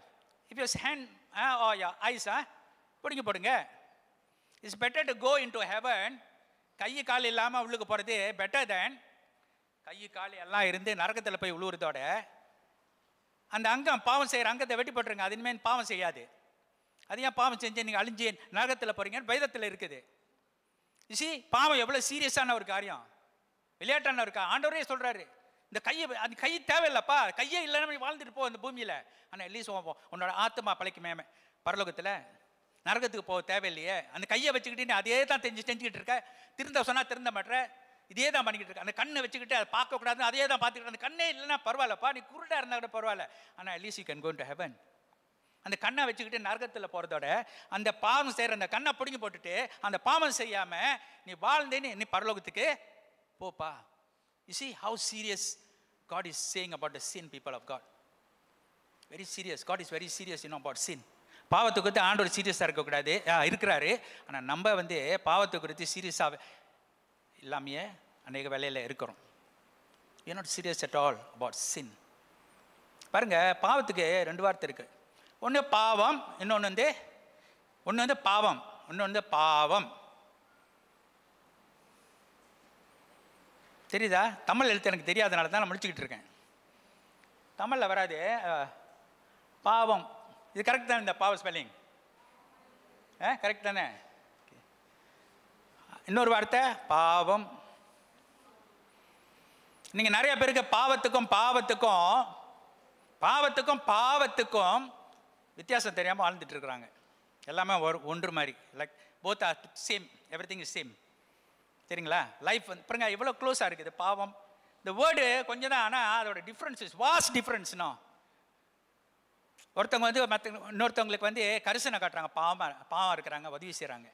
இஃப் யூஸ் ஹேண்ட் ஆ ஓ யா ஆ பிடிங்க போடுங்க it's better to go in to heaven கை கால் இல்லாமல் உள்ளுக்கு போகிறது பெட்டர் தேன் கை கால் எல்லாம் இருந்து நரகத்தில் போய் உழுவுறதோட அந்த அங்கம் பாவம் செய்கிற அங்கத்தை வெட்டி போட்டுருங்க அது இனிமேல் பாவம் செய்யாது அது ஏன் பாவம் செஞ்சு நீங்கள் அழிஞ்சு நரகத்தில் போகிறீங்கன்னு பைதத்தில் இருக்குது இசி பாவம் எவ்வளோ சீரியஸான ஒரு காரியம் விளையாட்டான ஒரு கா ஆண்டவரே சொல்கிறாரு இந்த கையை அந்த கை தேவையில்லப்பா கையே இல்லைன்னு வாழ்ந்துட்டு போ அந்த பூமியில் ஆனால் எல்லீஸ் உன்னோட ஆத்மா பழைக்குமே பரலோகத்தில் நரகத்துக்கு போக தேவையில்லையே அந்த கையை வச்சுக்கிட்டு அதே தான் தெரிஞ்சு செஞ்சுக்கிட்டு இருக்க திருந்த சொன்னால் திருந்த மாட்டேற இதே தான் பண்ணிக்கிட்டு இருக்க அந்த கண்ணை வச்சுக்கிட்டு அதை பார்க்கக்கூடாதுன்னு அதே தான் பார்த்துக்கிட்டு அந்த கண்ணே இல்லைன்னா பரவாயில்லப்பா நீ குருடாக இருந்தால் கூட பரவாயில்ல ஆனால் at least you can go to heaven அந்த கண்ணை வச்சுக்கிட்டு நரகத்தில் போகிறதோட அந்த பாவம் செய்கிற அந்த கண்ணை பிடுங்கி போட்டுட்டு அந்த பாவம் செய்யாமல் நீ வாழ்ந்தேன்னு நீ பரலோகத்துக்கு போப்பா you see how serious God is saying about the sin people of God very serious God is very serious in about sin பாவத்தை குறித்து ஆண்டோர் சீரியஸாக இருக்கக்கூடாது இருக்கிறாரு ஆனால் நம்ம வந்து பாவத்தை குறித்து சீரியஸாக இல்லாமையே அநேக வேலையில் இருக்கிறோம் you not serious at all about sin பாருங்க பாவத்துக்கு ரெண்டு வார்த்தை இருக்குது ஒன்று பாவம் இன்னொன்று வந்து ஒன்று வந்து பாவம் இன்னொன்று வந்து பாவம் தெரியுதா தமிழ் எழுத்து எனக்கு தெரியாதனால தான் நான் முடிச்சுக்கிட்டு இருக்கேன் தமிழில் வராது பாவம் இது கரெக்ட் தானே இந்த பாவர் ஸ்பெல்லிங் ஆ கரெக்ட் தானே இன்னொரு வார்த்தை பாவம் நீங்கள் நிறைய பேருக்கு பாவத்துக்கும் பாவத்துக்கும் பாவத்துக்கும் பாவத்துக்கும் வித்தியாசம் தெரியாமல் வாழ்ந்துட்டு இருக்கிறாங்க எல்லாமே ஒரு ஒன்று மாதிரி like both are same everything is same சரிங்களா லைஃப் வந்து பாருங்க எவ்வளோ க்ளோஸாக இருக்குது பாவம் இந்த வேர்டு கொஞ்சம் தான் ஆனால் அதோட டிஃப்ரென்ஸ் வாஸ் டிஃப்ரென்ஸ்னோ ஒருத்தவங்க வந்து மற்ற இன்னொருத்தவங்களுக்கு வந்து கரிசனை காட்டுறாங்க பாவமாக பாவம் இருக்கிறாங்க உதவி செய்கிறாங்க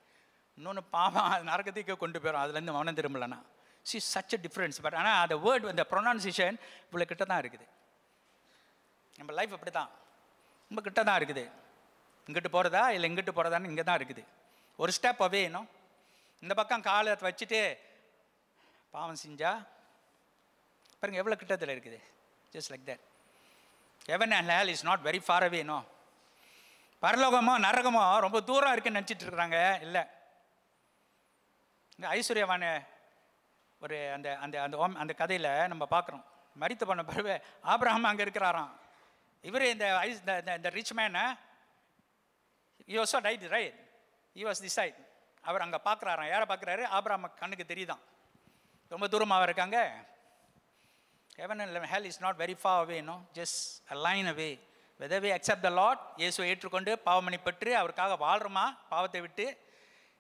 இன்னொன்று பாவம் நரகத்துக்கே கொண்டு போயிடும் அதுலேருந்து மனம் திரும்பலனா see such a difference but ஆனால் அந்த வேர்டு அந்த ப்ரொனன்சியேஷன் இவ்வளோ கிட்ட தான் இருக்குது நம்ம லைஃப் அப்படி தான் ரொம்ப கிட்ட தான் இருக்குது இங்கிட்டு போகிறதா இல்லை இங்கிட்டு போகிறதான்னு இங்கே தான் இருக்குது ஒரு ஸ்டெப் அவே இன்னும் இந்த பக்கம் காலை வச்சுட்டு பாவம் செஞ்சா பாருங்கள் எவ்வளோ கிட்டத்தில் இருக்குது just like that heaven and hell is not very far away no பரலோகமோ நரகமோ ரொம்ப தூரம் இருக்குன்னு நினச்சிட்டு இருக்கிறாங்க இல்லை இந்த ஐஸ்வர்யவான ஒரு அந்த அந்த அந்த ஓம் அந்த கதையில் நம்ம பார்க்குறோம் மறித்து போன பிறகு ஆப்ரஹாம் அங்கே இருக்கிறாராம் இவர் இந்த ஐஸ் இந்த ரிச் மேனை யோசோ died right he was decide அவர் அங்கே பார்க்குறாராம் யாரை பார்க்குறாரு ஆப்ரஹாம் கண்ணுக்கு தெரியுதான் ரொம்ப தூரமாக இருக்காங்க heaven and hell is not very far away, no? Just a line away. Whether we accept the Lord இயேசுவை ஏற்றுக்கொண்டு பாவமணி பெற்று அவருக்காக வாழ்கிறோமா பாவத்தை விட்டு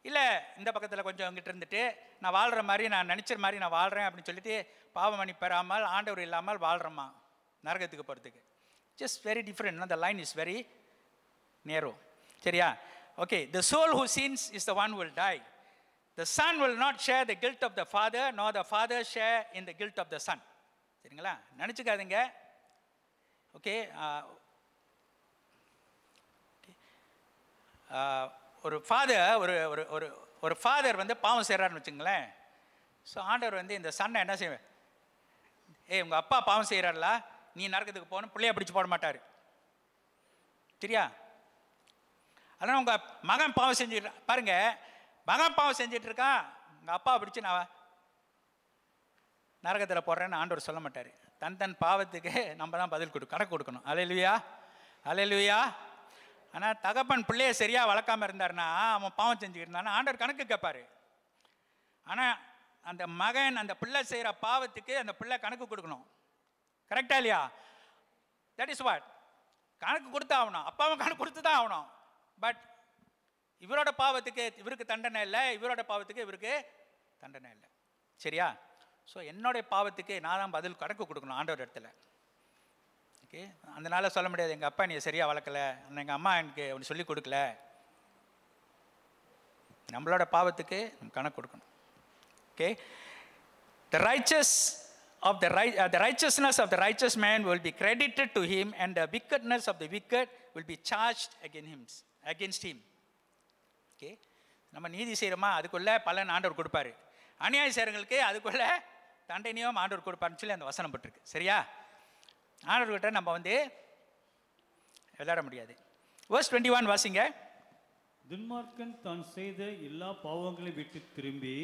இல்லை இந்த பக்கத்தில் கொஞ்சம் அங்கிட்டு இருந்துட்டு நான் வாழ்கிற மாதிரி நான் நினச்சிற மாதிரி நான் வாழ்கிறேன் அப்படின்னு சொல்லிட்டு பாவமணி பெறாமல் ஆண்டவர் இல்லாமல் வாழ்கிறோமா நரகத்துக்கு போகிறதுக்கு just very different the line is very narrow சரியா okay the soul who sins is the one will die the son will not share the guilt of the father no the father share in the guilt of the son சரிங்களா நினச்சிக்காதீங்க ஓகே ஒரு ஃபாதர் ஒரு ஒரு ஒரு ஒரு ஃபாதர் வந்து பாவம் செய்கிறாருன்னு வச்சுங்களேன் ஸோ ஆண்டவர் வந்து இந்த சன்னை என்ன செய்வேன் ஏய் உங்கள் அப்பா பாவம் செய்கிறாரில்ல நீ நரக்கத்துக்கு போகணும் பிள்ளைய பிடிச்சி போட மாட்டார் சரியா அதனால் உங்கள் மகன் பாவம் செஞ்சுட்டு பாருங்கள் மகன் பாவம் செஞ்சிட்ருக்கான் உங்கள் அப்பா பிடிச்சி நான் நரகத்தில் போடுறேன்னு ஆண்டவர் சொல்ல மாட்டார் தன் தன் பாவத்துக்கு நம்ம தான் பதில் கொடு கணக்கு கொடுக்கணும் அலையிலுவியா அலையிலுவியா ஆனால் தகப்பன் பிள்ளையை சரியாக வளர்க்காமல் இருந்தார்னா அவன் பாவம் செஞ்சுக்கிட்டு ஆண்டவர் கணக்கு கேட்பார் ஆனால் அந்த மகன் அந்த பிள்ளை செய்கிற பாவத்துக்கு அந்த பிள்ளை கணக்கு கொடுக்கணும் கரெக்டா இல்லையா தட் இஸ் வாட் கணக்கு கொடுத்து ஆகணும் அப்பாவும் கணக்கு கொடுத்து தான் ஆகணும் பட் இவரோட பாவத்துக்கு இவருக்கு தண்டனை இல்லை இவரோட பாவத்துக்கு இவருக்கு தண்டனை இல்லை சரியா ஸோ என்னுடைய பாவத்துக்கு நான் தான் பதில் கணக்கு கொடுக்கணும் ஆண்டவர் இடத்துல ஓகே அதனால சொல்ல முடியாது எங்கள் அப்பா நீ சரியாக வளர்க்கலை எங்கள் அம்மா எனக்கு ஒன்று சொல்லி கொடுக்கல நம்மளோட பாவத்துக்கு நம்ம கணக்கு கொடுக்கணும் okay the righteous of the ரை the righteousness of the righteous man will be credited to him and the wickedness of the wicked will be charge again him against him okay நம்ம நீதி செய்கிறோமா அதுக்குள்ளே பலன் ஆண்டவர் கொடுப்பாரு அநியாய செய்கிறவங்களுக்கு அதுக்குள்ளே தண்டனையும் ஆண்டவர் கொடுப்பார்னு சொல்லி அந்த வசனம் பட்டிருக்கு சரியா ஆண்டவர்கிட்ட நம்ம வந்து விளையாட முடியாது வேர்ஸ் டுவெண்ட்டி ஒன் வாசிங்க துன்மார்க்கன் தான் செய்த எல்லா பாவங்களையும் விட்டு திரும்பி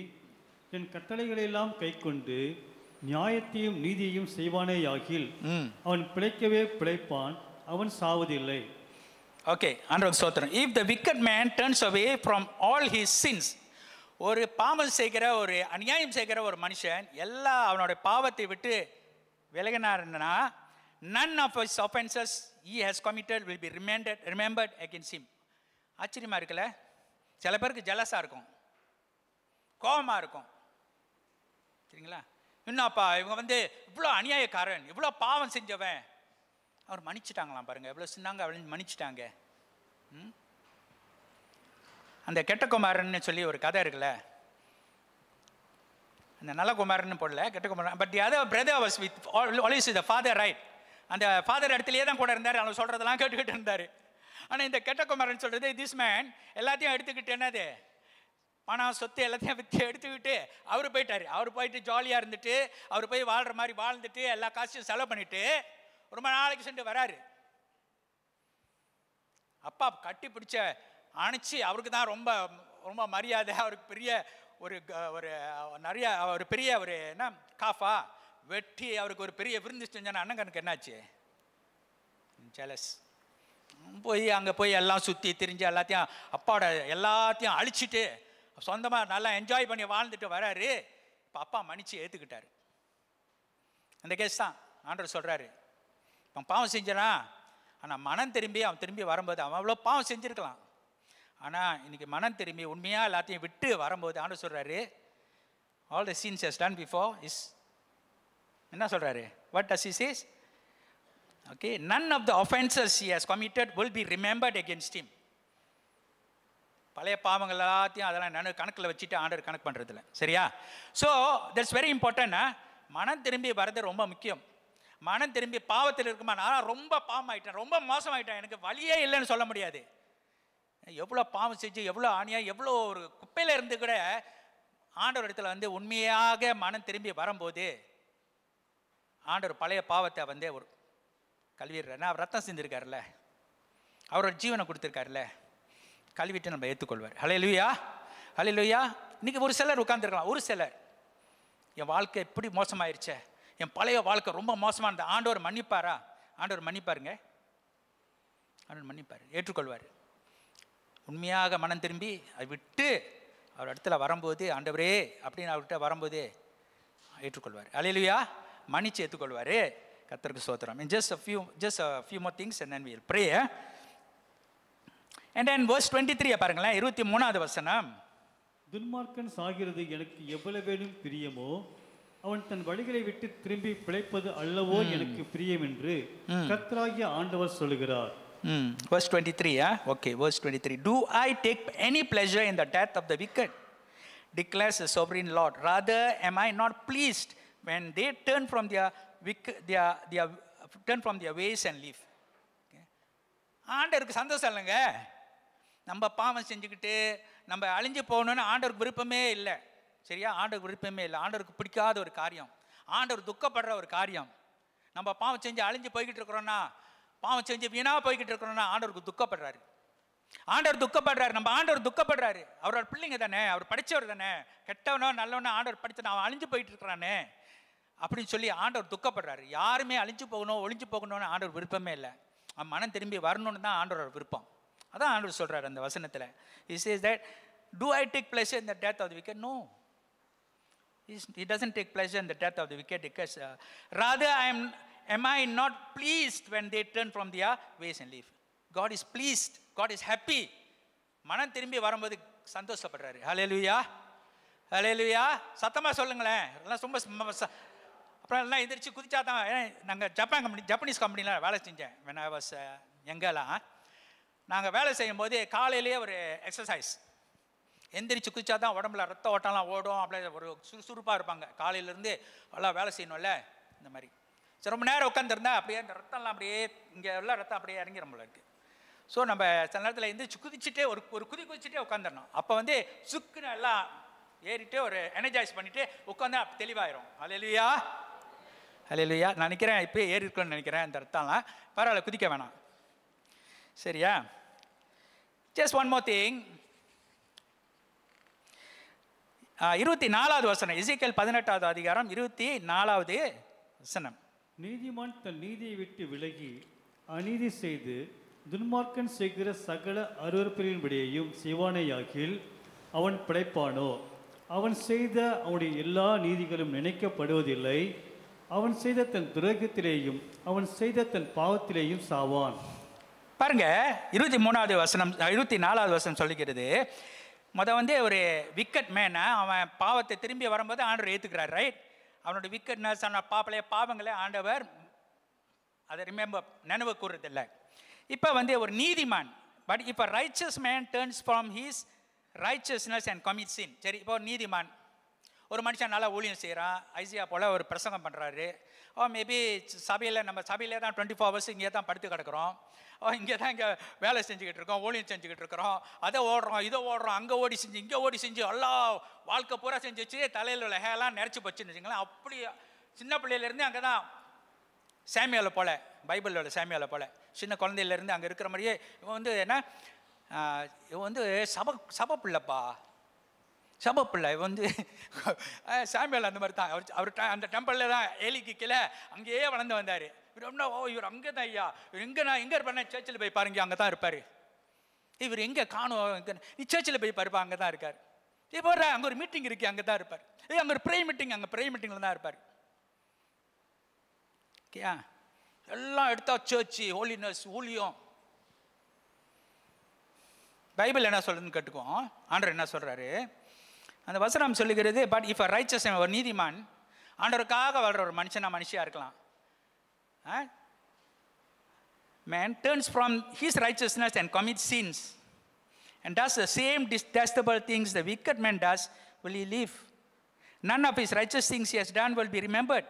என் கட்டளைகளை எல்லாம் கை கொண்டு நியாயத்தையும் நீதியையும் செய்வானே ஆகில் அவன் பிழைக்கவே பிழைப்பான் அவன் சாவதில்லை ஓகே ஆண்டவர் சோத்திரம் if the wicked man turns away from all his sins ஒரு பாமல் செய்கிற ஒரு அநியாயம் செய்கிற ஒரு மனுஷன் எல்லா அவனுடைய பாவத்தை விட்டு விலகினார்னா none of his offences he has committed will be reminded remembered against him ஆச்சரியமாக இருக்குல்ல சில பேருக்கு ஜலஸாக இருக்கும் கோபமாக இருக்கும் சரிங்களா என்னப்பா இவங்க வந்து இவ்வளோ அநியாயக்காரன் இவ்வளோ பாவம் செஞ்சவன் அவர் மன்னிச்சிட்டாங்களாம் பாருங்கள் இவ்வளோ சின்னாங்க அப்படின்னு மன்னிச்சிட்டாங்க ம் அந்த கெட்ட குமாரன்னு சொல்லி ஒரு கதை இருக்குல்ல அந்த நல்ல குமாரன்னு போடல கெட்ட குமாரன் பட் அதே brother was with always the father right அந்த ஃபாதர் இடத்துலையே தான் கூட இருந்தார் அவங்க சொல்கிறதெல்லாம் கேட்டுக்கிட்டு இருந்தார் ஆனால் இந்த கெட்ட குமாரன் சொல்கிறது திஸ் மேன் எல்லாத்தையும் எடுத்துக்கிட்டு என்னது பணம் சொத்து எல்லாத்தையும் விற்று எடுத்துக்கிட்டு அவர் போயிட்டார் அவர் போயிட்டு ஜாலியாக இருந்துட்டு அவர் போய் வாழ்கிற மாதிரி வாழ்ந்துட்டு எல்லா காசையும் செலவு பண்ணிவிட்டு ரொம்ப நாளைக்கு சென்று வராரு அப்பா கட்டி பிடிச்ச அணைச்சி அவருக்கு தான் ரொம்ப ரொம்ப மரியாதை அவருக்கு பெரிய ஒரு ஒரு நிறைய ஒரு பெரிய ஒரு என்ன காஃபா வெட்டி அவருக்கு ஒரு பெரிய விருந்து செஞ்சான அண்ணங்கனுக்கு என்னாச்சு ஜெலஸ் போய் அங்கே போய் எல்லாம் சுற்றி திரிஞ்சு எல்லாத்தையும் அப்பாவோட எல்லாத்தையும் அழிச்சிட்டு சொந்தமாக நல்லா என்ஜாய் பண்ணி வாழ்ந்துட்டு வராரு இப்போ அப்பா மன்னிச்சு ஏற்றுக்கிட்டார் அந்த கேஸ் தான் ஆண்டர் சொல்கிறாரு அவன் பாவம் செஞ்சானா ஆனால் மனம் திரும்பி அவன் திரும்பி வரும்போது அவன் அவ்வளோ பாவம் செஞ்சுருக்கலாம் ஆனால் இன்றைக்கி மனம் திரும்பி உண்மையாக எல்லாத்தையும் விட்டு வரும்போது ஆண்டு சொல்கிறாரு all the sins he's done before is என்ன சொல்கிறாரு what as is is okay none of the offences he has committed will be remembered against him பழைய பாவங்கள் எல்லாத்தையும் அதெல்லாம் நான் கணக்கில் வச்சுட்டு ஆண்டர் கணக்கு பண்ணுறதில்ல சரியா ஸோ தட்ஸ் வெரி இம்பார்ட்டன்ட்னா மனம் திரும்பி வர்றது ரொம்ப முக்கியம் மனம் திரும்பி பாவத்தில் இருக்குமா நான் ரொம்ப பாவம் ஆகிட்டேன் ரொம்ப மோசம் ஆகிட்டேன் எனக்கு வழியே இல்லைன்னு சொல்ல முடியாது எவ்வளோ பாவம் செஞ்சு எவ்வளோ ஆணியாக எவ்வளோ ஒரு குப்பையில் இருந்து கூட ஆண்டவர் இடத்துல வந்து உண்மையாக மனம் திரும்பி வரும்போது ஆண்டவர் பழைய பாவத்தை வந்து ஒரு கல்விடுறேன்னா அவர் ரத்தம் செஞ்சுருக்காருல்ல அவரோட ஜீவனை கொடுத்துருக்காருல்ல கல்விட்டு நம்ம ஏற்றுக்கொள்வார் ஹலே லுய்யா ஹலே லுய்யா இன்றைக்கி ஒரு சிலர் உட்காந்துருக்கலாம் ஒரு சிலர் என் வாழ்க்கை எப்படி மோசமாயிருச்சே என் பழைய வாழ்க்கை ரொம்ப மோசமானது ஆண்டவர் மன்னிப்பாரா ஆண்டவர் மன்னிப்பாருங்க ஆண்டவர் மன்னிப்பார் ஏற்றுக்கொள்வார் உண்மையாக மனம் திரும்பி அதை விட்டு அவர் இடத்துல வரும்போது ஆண்டவரே அப்படின்னு அவர்கிட்ட வரும்போதே ஏற்றுக்கொள்வார் அலையிலுயா மன்னிச்சு ஏற்றுக்கொள்வார் கத்தருக்கு சோத்திரம் in just few just few more things and then will pray and then verse twenty three பாருங்களேன் இருபத்தி மூணாவது வசனம் துன்மார்க்கன் சாகிறது எனக்கு எவ்வளவேனும் பிரியமோ அவன் தன் வழிகளை விட்டு திரும்பி பிழைப்பது அல்லவோ எனக்கு பிரியம் என்று கத்தராகிய ஆண்டவர் சொல்கிறார் Mm. Verse 23, yeah? Okay, verse 23. Do I take any pleasure in the death of the wicked? Declares the sovereign Lord. Rather, am I not pleased when they turn from their, wicked, their, their, turn from their ways and leave? ஆண்டருக்கு சந்தோஷம் இல்லைங்க நம்ம பாவம் செஞ்சுக்கிட்டு நம்ம அழிஞ்சு போகணும்னு ஆண்டருக்கு விருப்பமே இல்லை சரியா ஆண்டருக்கு விருப்பமே இல்லை ஆண்டருக்கு பிடிக்காத ஒரு காரியம் ஆண்டவர் துக்கப்படுற ஒரு காரியம் நம்ம பாவம் செஞ்சு அழிஞ்சு போய்கிட்டு இருக்கிறோன்னா பாவம் செஞ்சு வீணாக போய்கிட்டு இருக்கணும்னா ஆண்டவருக்கு துக்கப்படுறாரு ஆண்டவர் துக்கப்படுறாரு நம்ம ஆண்டவர் துக்கப்படுறாரு அவரோட பிள்ளைங்க தானே அவர் படித்தவர் தானே கெட்டவனோ நல்லவனோ ஆண்டவர் படித்த அவன் அழிஞ்சு போயிட்டு இருக்கிறானே அப்படின்னு சொல்லி ஆண்டவர் துக்கப்படுறாரு யாருமே அழிஞ்சு போகணும் ஒழிஞ்சு போகணும்னு ஆண்டவர் விருப்பமே இல்லை அவன் மனம் திரும்பி வரணும்னு தான் ஆண்டவரோட விருப்பம் அதான் ஆண்டவர் சொல்கிறார் அந்த வசனத்தில் is is that do I take pleasure இந்த death of the wicked no is it doesn't take pleasure இந்த டேத் ஆஃப் த விக்கெட் இக்கஸ் rather I am am I not pleased when they turn from their ways and leave? God is pleased. God is happy. மனம் திரும்பி வரும்போது சந்தோஷப்படுறாரு ஹலேலுயா ஹலேலுயா சத்தமாக சொல்லுங்களேன் எல்லாம் ரொம்ப அப்புறம் எல்லாம் எந்திரிச்சு குதிச்சா தான் நாங்கள் ஜப்பான் கம்பெனி ஜப்பனீஸ் கம்பெனிலாம் வேலை செஞ்சேன் வென் ஐ வாஸ் எங்கெல்லாம் நாங்கள் வேலை செய்யும் போது காலையிலேயே ஒரு எக்ஸசைஸ் எந்திரிச்சு குதிச்சா தான் உடம்புல ரத்த ஓட்டம்லாம் ஓடும் அப்படியே ஒரு சுறுசுறுப்பாக இருப்பாங்க காலையிலேருந்து எல்லாம் வேலை செய்யணும்ல இந்த மாதிரி ரொம்ப நேரம் உட்காந்துருந்தா அப்படியே அந்த ரத்தம்லாம் அப்படியே இங்கே எல்லாம் ரத்தம் அப்படியே இறங்கிடும் இருக்கு ஸோ நம்ம சில நேரத்தில் எந்திரிச்சு குதிச்சுட்டே ஒரு ஒரு குதி குதிச்சுட்டே உட்காந்துடணும் அப்போ வந்து சுக்குன்னு எல்லாம் ஏறிட்டு ஒரு எனர்ஜைஸ் பண்ணிவிட்டு உட்காந்து தெளிவாயிரும் அலையிலையா அலையிலையா நான் நினைக்கிறேன் இப்போ ஏறி இருக்கணும்னு நினைக்கிறேன் அந்த ரத்தம்லாம் பரவாயில்ல குதிக்க வேணாம் சரியா ஜஸ்ட் ஒன் மோர் திங் இருபத்தி நாலாவது வசனம் இசைக்கல் பதினெட்டாவது அதிகாரம் இருபத்தி நாலாவது வசனம் நீதிமான் தன் நீதியை விட்டு விலகி அநீதி செய்து துன்மார்க்கன் செய்கிற சகல அருவறுப்பினின்படியையும் செய்வானேயாகில் அவன் பிழைப்பானோ அவன் செய்த அவனுடைய எல்லா நீதிகளும் நினைக்கப்படுவதில்லை அவன் செய்த தன் துரோகத்திலேயும் அவன் செய்த தன் பாவத்திலேயும் சாவான் பாருங்க இருபத்தி மூணாவது வசனம் இருபத்தி நாலாவது வசனம் சொல்லிக்கிறது முத வந்து ஒரு விக்கெட் மேன அவன் பாவத்தை திரும்பி வரும்போது ஆண்டர் ஏற்றுக்கிறார் ரைட் அவனுடைய விக்கட்னஸ் அவன பாப்பலைய பாவங்களை ஆண்டவர் அதை ரிமெம்பர் நினைவு கூறுறதில்லை இப்போ வந்து ஒரு நீதிமான் பட் இப்போ righteous man turns from his righteousness and commit sin சரி இப்போ ஒரு நீதிமான் ஒரு மனுஷன் நல்லா ஊழியம் செய்கிறான் ஐசியா போல் ஒரு பிரசங்கம் பண்ணுறாரு ஓ oh, மேபி சபையில் நம்ம சபையில் தான் டுவெண்ட்டி ஃபோர் ஹவர்ஸ் இங்கே தான் படுத்து கிடக்கிறோம் ஓ oh, இங்கே தான் இங்கே வேலை செஞ்சுக்கிட்டு இருக்கோம் ஓலியம் செஞ்சுக்கிட்டு இருக்கிறோம் அதை ஓடுறோம் இதை ஓடுறோம் அங்கே ஓடி செஞ்சு இங்கே ஓடி செஞ்சு எல்லா வாழ்க்கை பூரா செஞ்சு வச்சு தலையில் உள்ள ஹேலாம் நினச்சி போச்சுன்னு வச்சுங்களேன் அப்படி சின்ன பிள்ளையிலேருந்து அங்கே தான் சாமியாவில் போல உள்ள சாமியாவில் போல சின்ன குழந்தையிலேருந்து அங்கே இருக்கிற மாதிரியே இவன் வந்து என்ன இவன் வந்து சப சப பிள்ளைப்பா சம பிள்ளை வந்து [laughs] சாமியல் அந்த மாதிரி தான் அவர் அவர் அந்த டெம்பிளில் தான் ஏலிக்கு கீழே அங்கேயே வளர்ந்து வந்தார் இவர் என்ன ஓ இவர் அங்கே தான் ஐயா இவர் இங்கே நான் எங்கே இருப்பேன் சர்ச்சில் போய் பாருங்க அங்கே தான் இருப்பார் இவர் எங்கே காணும் நீ சர்ச்சில் போய் பாருப்பா அங்கே தான் இருக்கார் இப்போ வர அங்கே ஒரு மீட்டிங் இருக்கு அங்கே தான் இருப்பார் ஏ அங்கே ஒரு ப்ரே மீட்டிங் அங்கே ப்ரே மீட்டிங்கில் தான் இருப்பார் ஓகேயா எல்லாம் எடுத்தா சர்ச்சு ஹோலினஸ் ஊழியம் பைபிள் என்ன சொல்கிறதுன்னு கேட்டுக்கோ ஆண்டர் என்ன சொல்கிறாரு அந்த வசனம் சொல்லுகிறது பட் இஃப் அ ரைச்சஸ் ஒரு நீதிமான் ஆண்டவருக்காக வாழ்கிற ஒரு மனுஷனாக மனுஷியாக இருக்கலாம் man turns from his righteousness and commit sins and does the same detestable things the wicked man does will he live none of his righteous things he has done will be remembered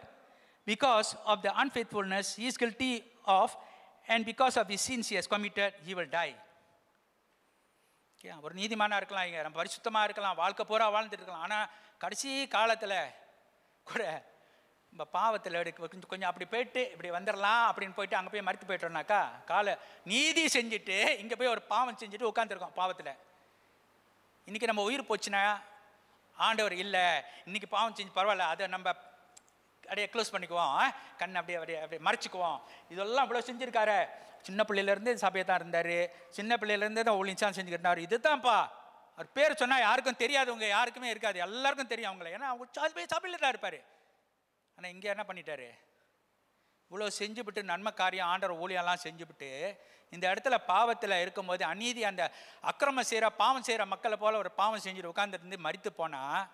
because of the unfaithfulness he is guilty of and because of his sins he has committed he will die okay அவர் நீதிமானாக இருக்கலாம் இங்கே நம்ம பரிசுத்தமாக இருக்கலாம் வாழ்க்கை போகிறா வாழ்ந்துட்டு இருக்கலாம் ஆனால் கடைசி காலத்தில் கூட நம்ம பாவத்தில் கொஞ்சம் கொஞ்சம் அப்படி போயிட்டு இப்படி வந்துடலாம் அப்படின்னு போயிட்டு அங்கே போய் மறுத்து போயிட்டோம்னாக்கா காலை நீதி செஞ்சுட்டு இங்கே போய் ஒரு பாவம் செஞ்சுட்டு உட்காந்துருக்கோம் பாவத்தில் இன்றைக்கி நம்ம உயிர் போச்சுன்னா ஆண்டவர் இல்லை இன்றைக்கி பாவம் செஞ்சு பரவாயில்ல அதை நம்ம அப்படியே க்ளோஸ் பண்ணிக்குவோம் கண் அப்படியே அப்படியே அப்படியே மறைச்சிக்குவோம் இதெல்லாம் இவ்வளோ செஞ்சுருக்காரு சின்ன பிள்ளையிலேருந்து சபையை தான் இருந்தார் சின்ன பிள்ளையிலேருந்தே தான் ஒளிஞ்சான் செஞ்சுக்கிட்டார் இதுதான்ப்பா அவர் பேர் சொன்னால் யாருக்கும் தெரியாது உங்கள் யாருக்குமே இருக்காது எல்லாருக்கும் தெரியும் அவங்கள ஏன்னா அவங்க போய் சபையில் தான் இருப்பார் ஆனால் இங்கே என்ன பண்ணிட்டார் இவ்வளோ செஞ்சுவிட்டு நன்மை காரியம் ஆண்டவர் ஊழியெல்லாம் செஞ்சுவிட்டு இந்த இடத்துல பாவத்தில் இருக்கும்போது அநீதி அந்த அக்கிரம செய்கிற பாவம் செய்கிற மக்களை போல் ஒரு பாவம் செஞ்சுட்டு உட்காந்துருந்து மறித்து போனால்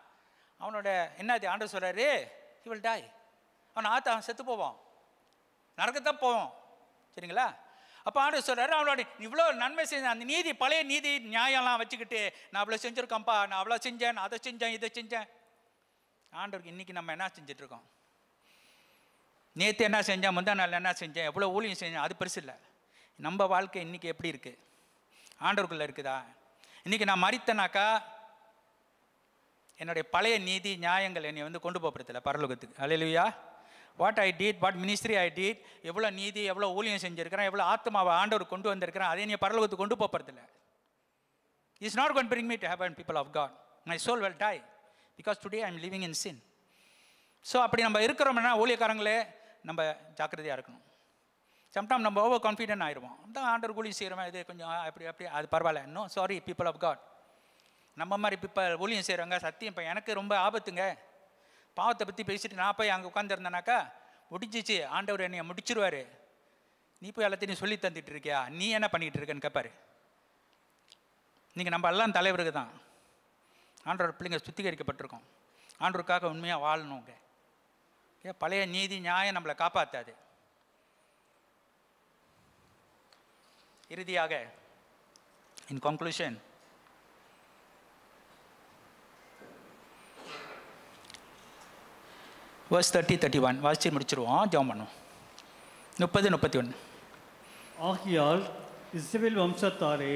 அவனோட என்னது ஆண்டர் சொல்கிறாரு இவள் டாய் அவன் ஆத்த அவன் செத்து போவான் நரக்கத்தான் போவோம் சரிங்களா அப்போ ஆண்டு சொல்கிறார் அவனோட இவ்வளோ நன்மை செஞ்ச அந்த நீதி பழைய நீதி நியாயம்லாம் வச்சுக்கிட்டு நான் அவ்வளோ செஞ்சுருக்கேன்ப்பா நான் அவ்வளோ செஞ்சேன் அதை செஞ்சேன் இதை செஞ்சேன் ஆண்டவருக்கு இன்றைக்கி நம்ம என்ன செஞ்சிட்ருக்கோம் நேற்று என்ன செஞ்சேன் முந்தா நாள் என்ன செஞ்சேன் எவ்வளோ ஊழியம் செஞ்சேன் அது பெருசு இல்லை நம்ம வாழ்க்கை இன்றைக்கி எப்படி இருக்குது ஆண்டவருக்குள்ளே இருக்குதா இன்றைக்கி நான் மறித்தனாக்கா என்னுடைய பழைய நீதி நியாயங்கள் என்னை வந்து கொண்டு போகப்படுத்தலை பரலோகத்துக்கு அலையிலுயா what I did what ministry I did எவ்வளோ நீதி எவ்வளோ ஊழியம் செஞ்சுருக்கிறேன் எவ்வளோ ஆத்மாவை ஆண்டவர் கொண்டு வந்திருக்கிறேன் அதே நீ பரலோகத்துக்கு கொண்டு போகிறதில்ல is not gonna bring me to and people of God my soul will die because today I am living in sin so அப்படி நம்ம இருக்கிறோம்னா ஊழியக்காரங்களே நம்ம ஜாக்கிரதையாக இருக்கணும் சம்டைம் நம்ம ஓவர் கான்ஃபிடென்ட் ஆயிடுவோம் தான் ஆண்டர் கூலி செய்கிறவன் இது கொஞ்சம் அப்படி அப்படி அது பரவாயில்ல இன்னும் சாரி பீப்புள் ஆஃப் காட் நம்ம மாதிரி பீப்பிள் ஊழியம் செய்கிறவங்க சத்தியம் இப்போ எனக்கு ரொம்ப ஆபத்துங்க பாவத்தை பற்றி பேசிட்டு நான் போய் அங்கே உட்காந்துருந்தேனாக்கா முடிஞ்சிச்சு ஆண்டவர் என்னை முடிச்சிருவார் நீ போய் எல்லாத்தையும் சொல்லி தந்துட்டு இருக்கியா நீ என்ன பண்ணிகிட்டு இருக்கன்னு கேட்பாரு நீங்கள் நம்ம எல்லாம் தலைவருக்கு தான் ஆண்டோர் பிள்ளைங்க சுத்திகரிக்கப்பட்டிருக்கோம் ஆண்டோருக்காக உண்மையாக வாழணுங்க ஏன் பழைய நீதி நியாயம் நம்மளை காப்பாற்றாது இறுதியாக in conclusion verse thirty thirty one வாசித்து முடிச்சிருவோம் ஜெபம் பண்ணுவோம் முப்பது முப்பத்தி ஒன்று ஆகியால் இஸ்ரேல் வம்சத்தாரே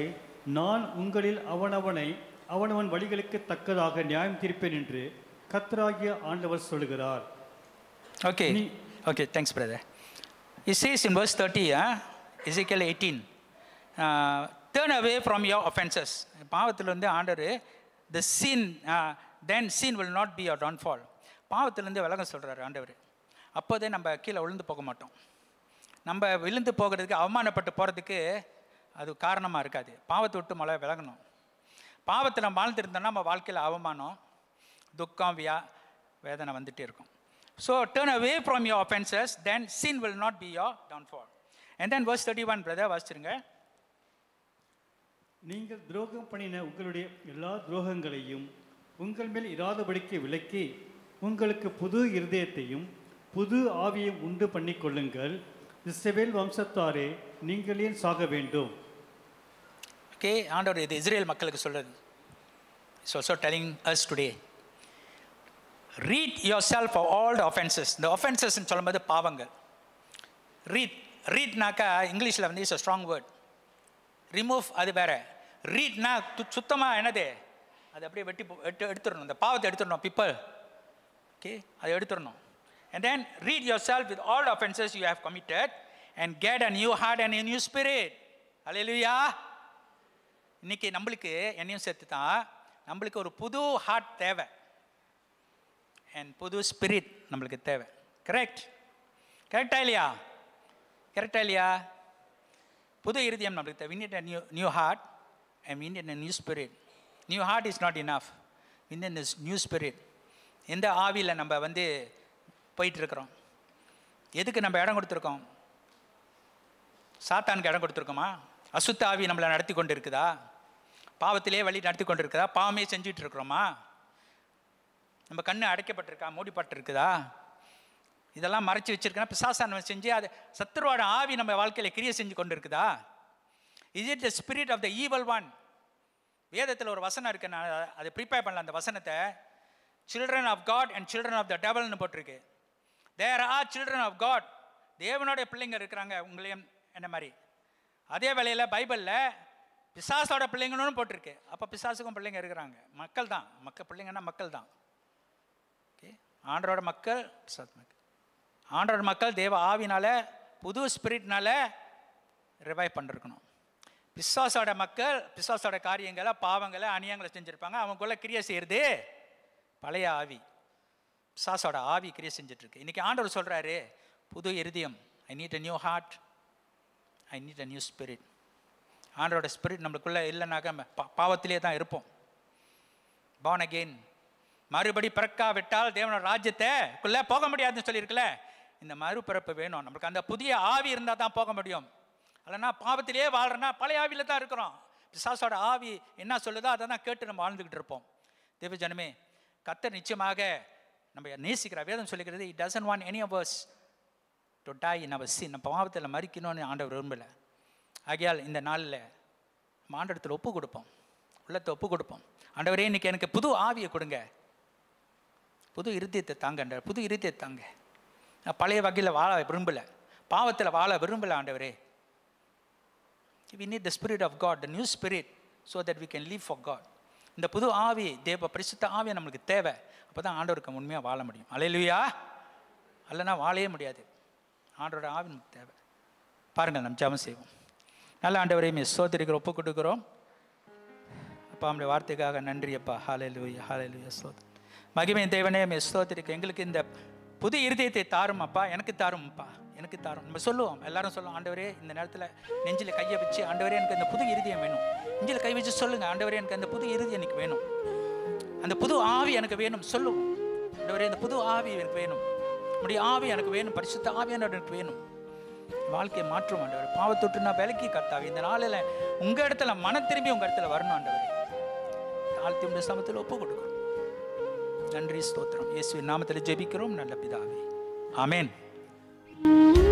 நான் உங்களில் அவனவனை அவனவன் வழிகளுக்கு தக்கதாக நியாயம் தீர்ப்பேன் என்று கத்ராகிய ஆண்டவர் சொல்கிறார் ஓகே ஓகே தேங்க்ஸ் பிரதர் இசைஸ் in verse thirty Ezekiel eighteen turn away from your offences பாவத்தில் வந்து ஆண்டர் the sin then sin will not be your downfall பாவத்திலேருந்து விலக சொல்கிறாரு ஆண்டவர் அப்போதே நம்ம கீழே விழுந்து போக மாட்டோம் நம்ம விழுந்து போகிறதுக்கு அவமானப்பட்டு போகிறதுக்கு அது காரணமாக இருக்காது பாவத்தை விட்டு மழை விலகணும் பாவத்தை நம்ம வாழ்ந்துருந்தோம்னா நம்ம வாழ்க்கையில் அவமானம் துக்கம் வியா வேதனை வந்துகிட்டே இருக்கும் so turn away from your offences then sin will not be your fall and then verse thirty one brother வாசிச்சுருங்க நீங்கள் துரோகம் பண்ணின உங்களுடைய எல்லா துரோகங்களையும் உங்கள் மேல் இராதபடிக்கு விலக்கி உங்களுக்கு புது இருதயத்தையும் புது ஆவியையும் உண்டு பண்ணி கொள்ளுங்கள் இஸ்ரேல் வம்சத்தாரே நீங்கள் ஏன் சாக வேண்டும் ஓகே ஆண்டவர் இது இஸ்ரேல் மக்களுக்கு சொல்றது it's also telling us today rid yourself all the offences இந்த ஒஃபென்சஸ்ன்னு சொல்லும்போது பாவங்கள் ரீட் ரீட்னாக்கா இங்கிலீஷில் வந்து it's a strong word remove அது வேற ரீட்னா சுத்தமாக என்னது அது அப்படியே வெட்டி எடுத்துடணும் இந்த பாவத்தை எடுத்துடணும் பீப்பிள் ஓகே அதை எடுத்துடணும் and then rid yourself self with all offenses you have committed and get a new heart and a new spirit. அலையிலுயா இன்னைக்கு நம்மளுக்கு என்னையும் சேர்த்து தான் நம்மளுக்கு ஒரு புது ஹார்ட் தேவை அண்ட் புது ஸ்பிரிட் நம்மளுக்கு தேவை கரெக்ட் கரெக்டாக இல்லையா கரெக்டாக இல்லையா புது இருதயம் நம்மளுக்கு தேவை we new new heart and we new spirit new heart is not enough we new spirit எந்த ஆவியில் நம்ம வந்து போயிட்டுருக்குறோம் எதுக்கு நம்ம இடம் கொடுத்துருக்கோம் சாத்தானுக்கு இடம் கொடுத்துருக்கோமா அசுத்த ஆவி நம்மளை நடத்தி கொண்டு இருக்குதா பாவத்திலே வழி நடத்தி கொண்டு இருக்குதா பாவமே செஞ்சுட்டு இருக்கிறோமா நம்ம கண்ணு அடைக்கப்பட்டிருக்கா மூடிப்பட்டிருக்குதா இதெல்லாம் மறைச்சி வச்சுருக்கேன்னா பிசாசானம் செஞ்சு அது சத்துருவோட ஆவி நம்ம வாழ்க்கையில் கிரியை செஞ்சு கொண்டு இருக்குதா is it the spirit of the evil one வேதத்தில் ஒரு வசனம் இருக்கு நான் அதை ப்ரிப்பேர் பண்ணல அந்த வசனத்தை children of God and children of the டெவல்னு போட்டிருக்கு there are children of God தேவனுடைய பிள்ளைங்க இருக்கிறாங்க உங்களையும் என்ன மாதிரி அதே வேளையில் பைபிளில் பிசாசோட பிள்ளைங்கன்னு போட்டிருக்கு அப்போ பிசாசுக்கும் பிள்ளைங்க இருக்கிறாங்க மக்கள் தான் மக்கள் பிள்ளைங்கன்னா மக்கள் தான் ஓகே ஆண்டரோட மக்கள் பிசாஸ் மக்கள் ஆண்டரோட மக்கள் தேவ ஆவினால புது ஸ்பிரிட்னால ரிவைவ் பண்ணிருக்கணும் பிசாசோட மக்கள் பிசாசோட காரியங்களை பாவங்களை அணியங்களை செஞ்சுருப்பாங்க அவங்களுக்குள்ள கிரியை செய்கிறது பழைய ஆவி சாசோட ஆவி கிரியை செஞ்சிட்ருக்கு இன்றைக்கி ஆண்டவர் சொல்கிறாரு புது இருதயம் I need a new heart I need a new spirit ஆண்டரோட ஸ்பிரிட் நம்மளுக்குள்ளே இல்லைனாக்கா பா பாவத்திலே தான் இருப்போம் பவன் அகெயின் மறுபடி பிறக்காவிட்டால் தேவனோட ராஜ்யத்தைக்குள்ளே போக முடியாதுன்னு சொல்லியிருக்கல இந்த மறுபிறப்பு வேணும் நம்மளுக்கு அந்த புதிய ஆவி இருந்தால் தான் போக முடியும் இல்லைன்னா பாவத்திலேயே வாழ்கிறனா பழைய ஆவியில் தான் இருக்கிறோம் பிசாசோட ஆவி என்ன சொல்லுதோ அதை தான் கேட்டு நம்ம வாழ்ந்துக்கிட்டு இருப்போம் தேவ ஜனமே கத்த நிச்சயமாக நம்ம நேசிக்கிற வேதம் சொல்லிக்கிறது it doesn't want any ours to die நம்ம சி நம்ம பாவத்தில் மறிக்கணும்னு ஆண்டவர் விரும்பலை ஆகையால் இந்த நாளில் நம்ம ஆண்டவரத்தில் ஒப்பு கொடுப்போம் உள்ளத்தை ஒப்பு கொடுப்போம் ஆண்டவரே இன்றைக்கி எனக்கு புது ஆவியை கொடுங்க புது இருதயத்தை தாங்க புது இருதயத்தை தாங்க நான் பழைய வகையில் வாழ விரும்பலை பாவத்தில் வாழ விரும்பலை ஆண்டவரே we need the spirit of God the new spirit so that we can live for God இந்த புது ஆவி தேவ பரிசுத்த ஆவியை நம்மளுக்கு தேவை அப்போ தான் ஆண்டவருக்கு உண்மையாக வாழ முடியும் அலையிலுவியா அல்லைனா வாழவே முடியாது ஆண்டோட ஆவி நமக்கு தேவை பாருங்கள் நம் ஜபம் செய்வோம் நல்ல ஆண்டவரையுமே சோதரிக்கிற ஒப்பு கொடுக்குறோம் அப்பா நம்முடைய வார்த்தைக்காக நன்றி அப்பா ஹாலையிலுயா ஹாலையிலுயா சோதர் மகிமை தேவனே மே சோதரிக்க எங்களுக்கு இந்த புது இருதயத்தை தாரும் அப்பா எனக்கு அப்பா எனக்கு தாரும் நம்ம சொல்லுவோம் எல்லாரும் சொல்லுவோம் ஆண்டவரே இந்த நேரத்தில் நெஞ்சில் கையை வச்சு ஆண்டவரே எனக்கு அந்த புது இறுதியம் வேணும் நெஞ்சில் கை வச்சு சொல்லுங்கள் ஆண்டவரே எனக்கு அந்த புது இறுதி எனக்கு வேணும் அந்த புது ஆவி எனக்கு வேணும் சொல்லுவோம் ஆண்டவரே இந்த புது ஆவி எனக்கு வேணும் நம்முடைய ஆவி எனக்கு வேணும் பரிசுத்த ஆவி எனக்கு வேணும் வாழ்க்கையை மாற்றும் ஆண்டவர் பாவத்தொட்டு நான் விலக்கி கத்தாவி இந்த நாளில் உங்கள் இடத்துல மன திரும்பி உங்கள் இடத்துல வரணும் ஆண்டவர் தாழ்த்தி உடைய சமத்தில் ஒப்பு கொடுக்கணும் நன்றி ஸ்தோத்திரம் இயேசுவின் நாமத்தில் ஜெபிக்கிறோம் நல்ல பிதாவே ஆமேன் 嗯。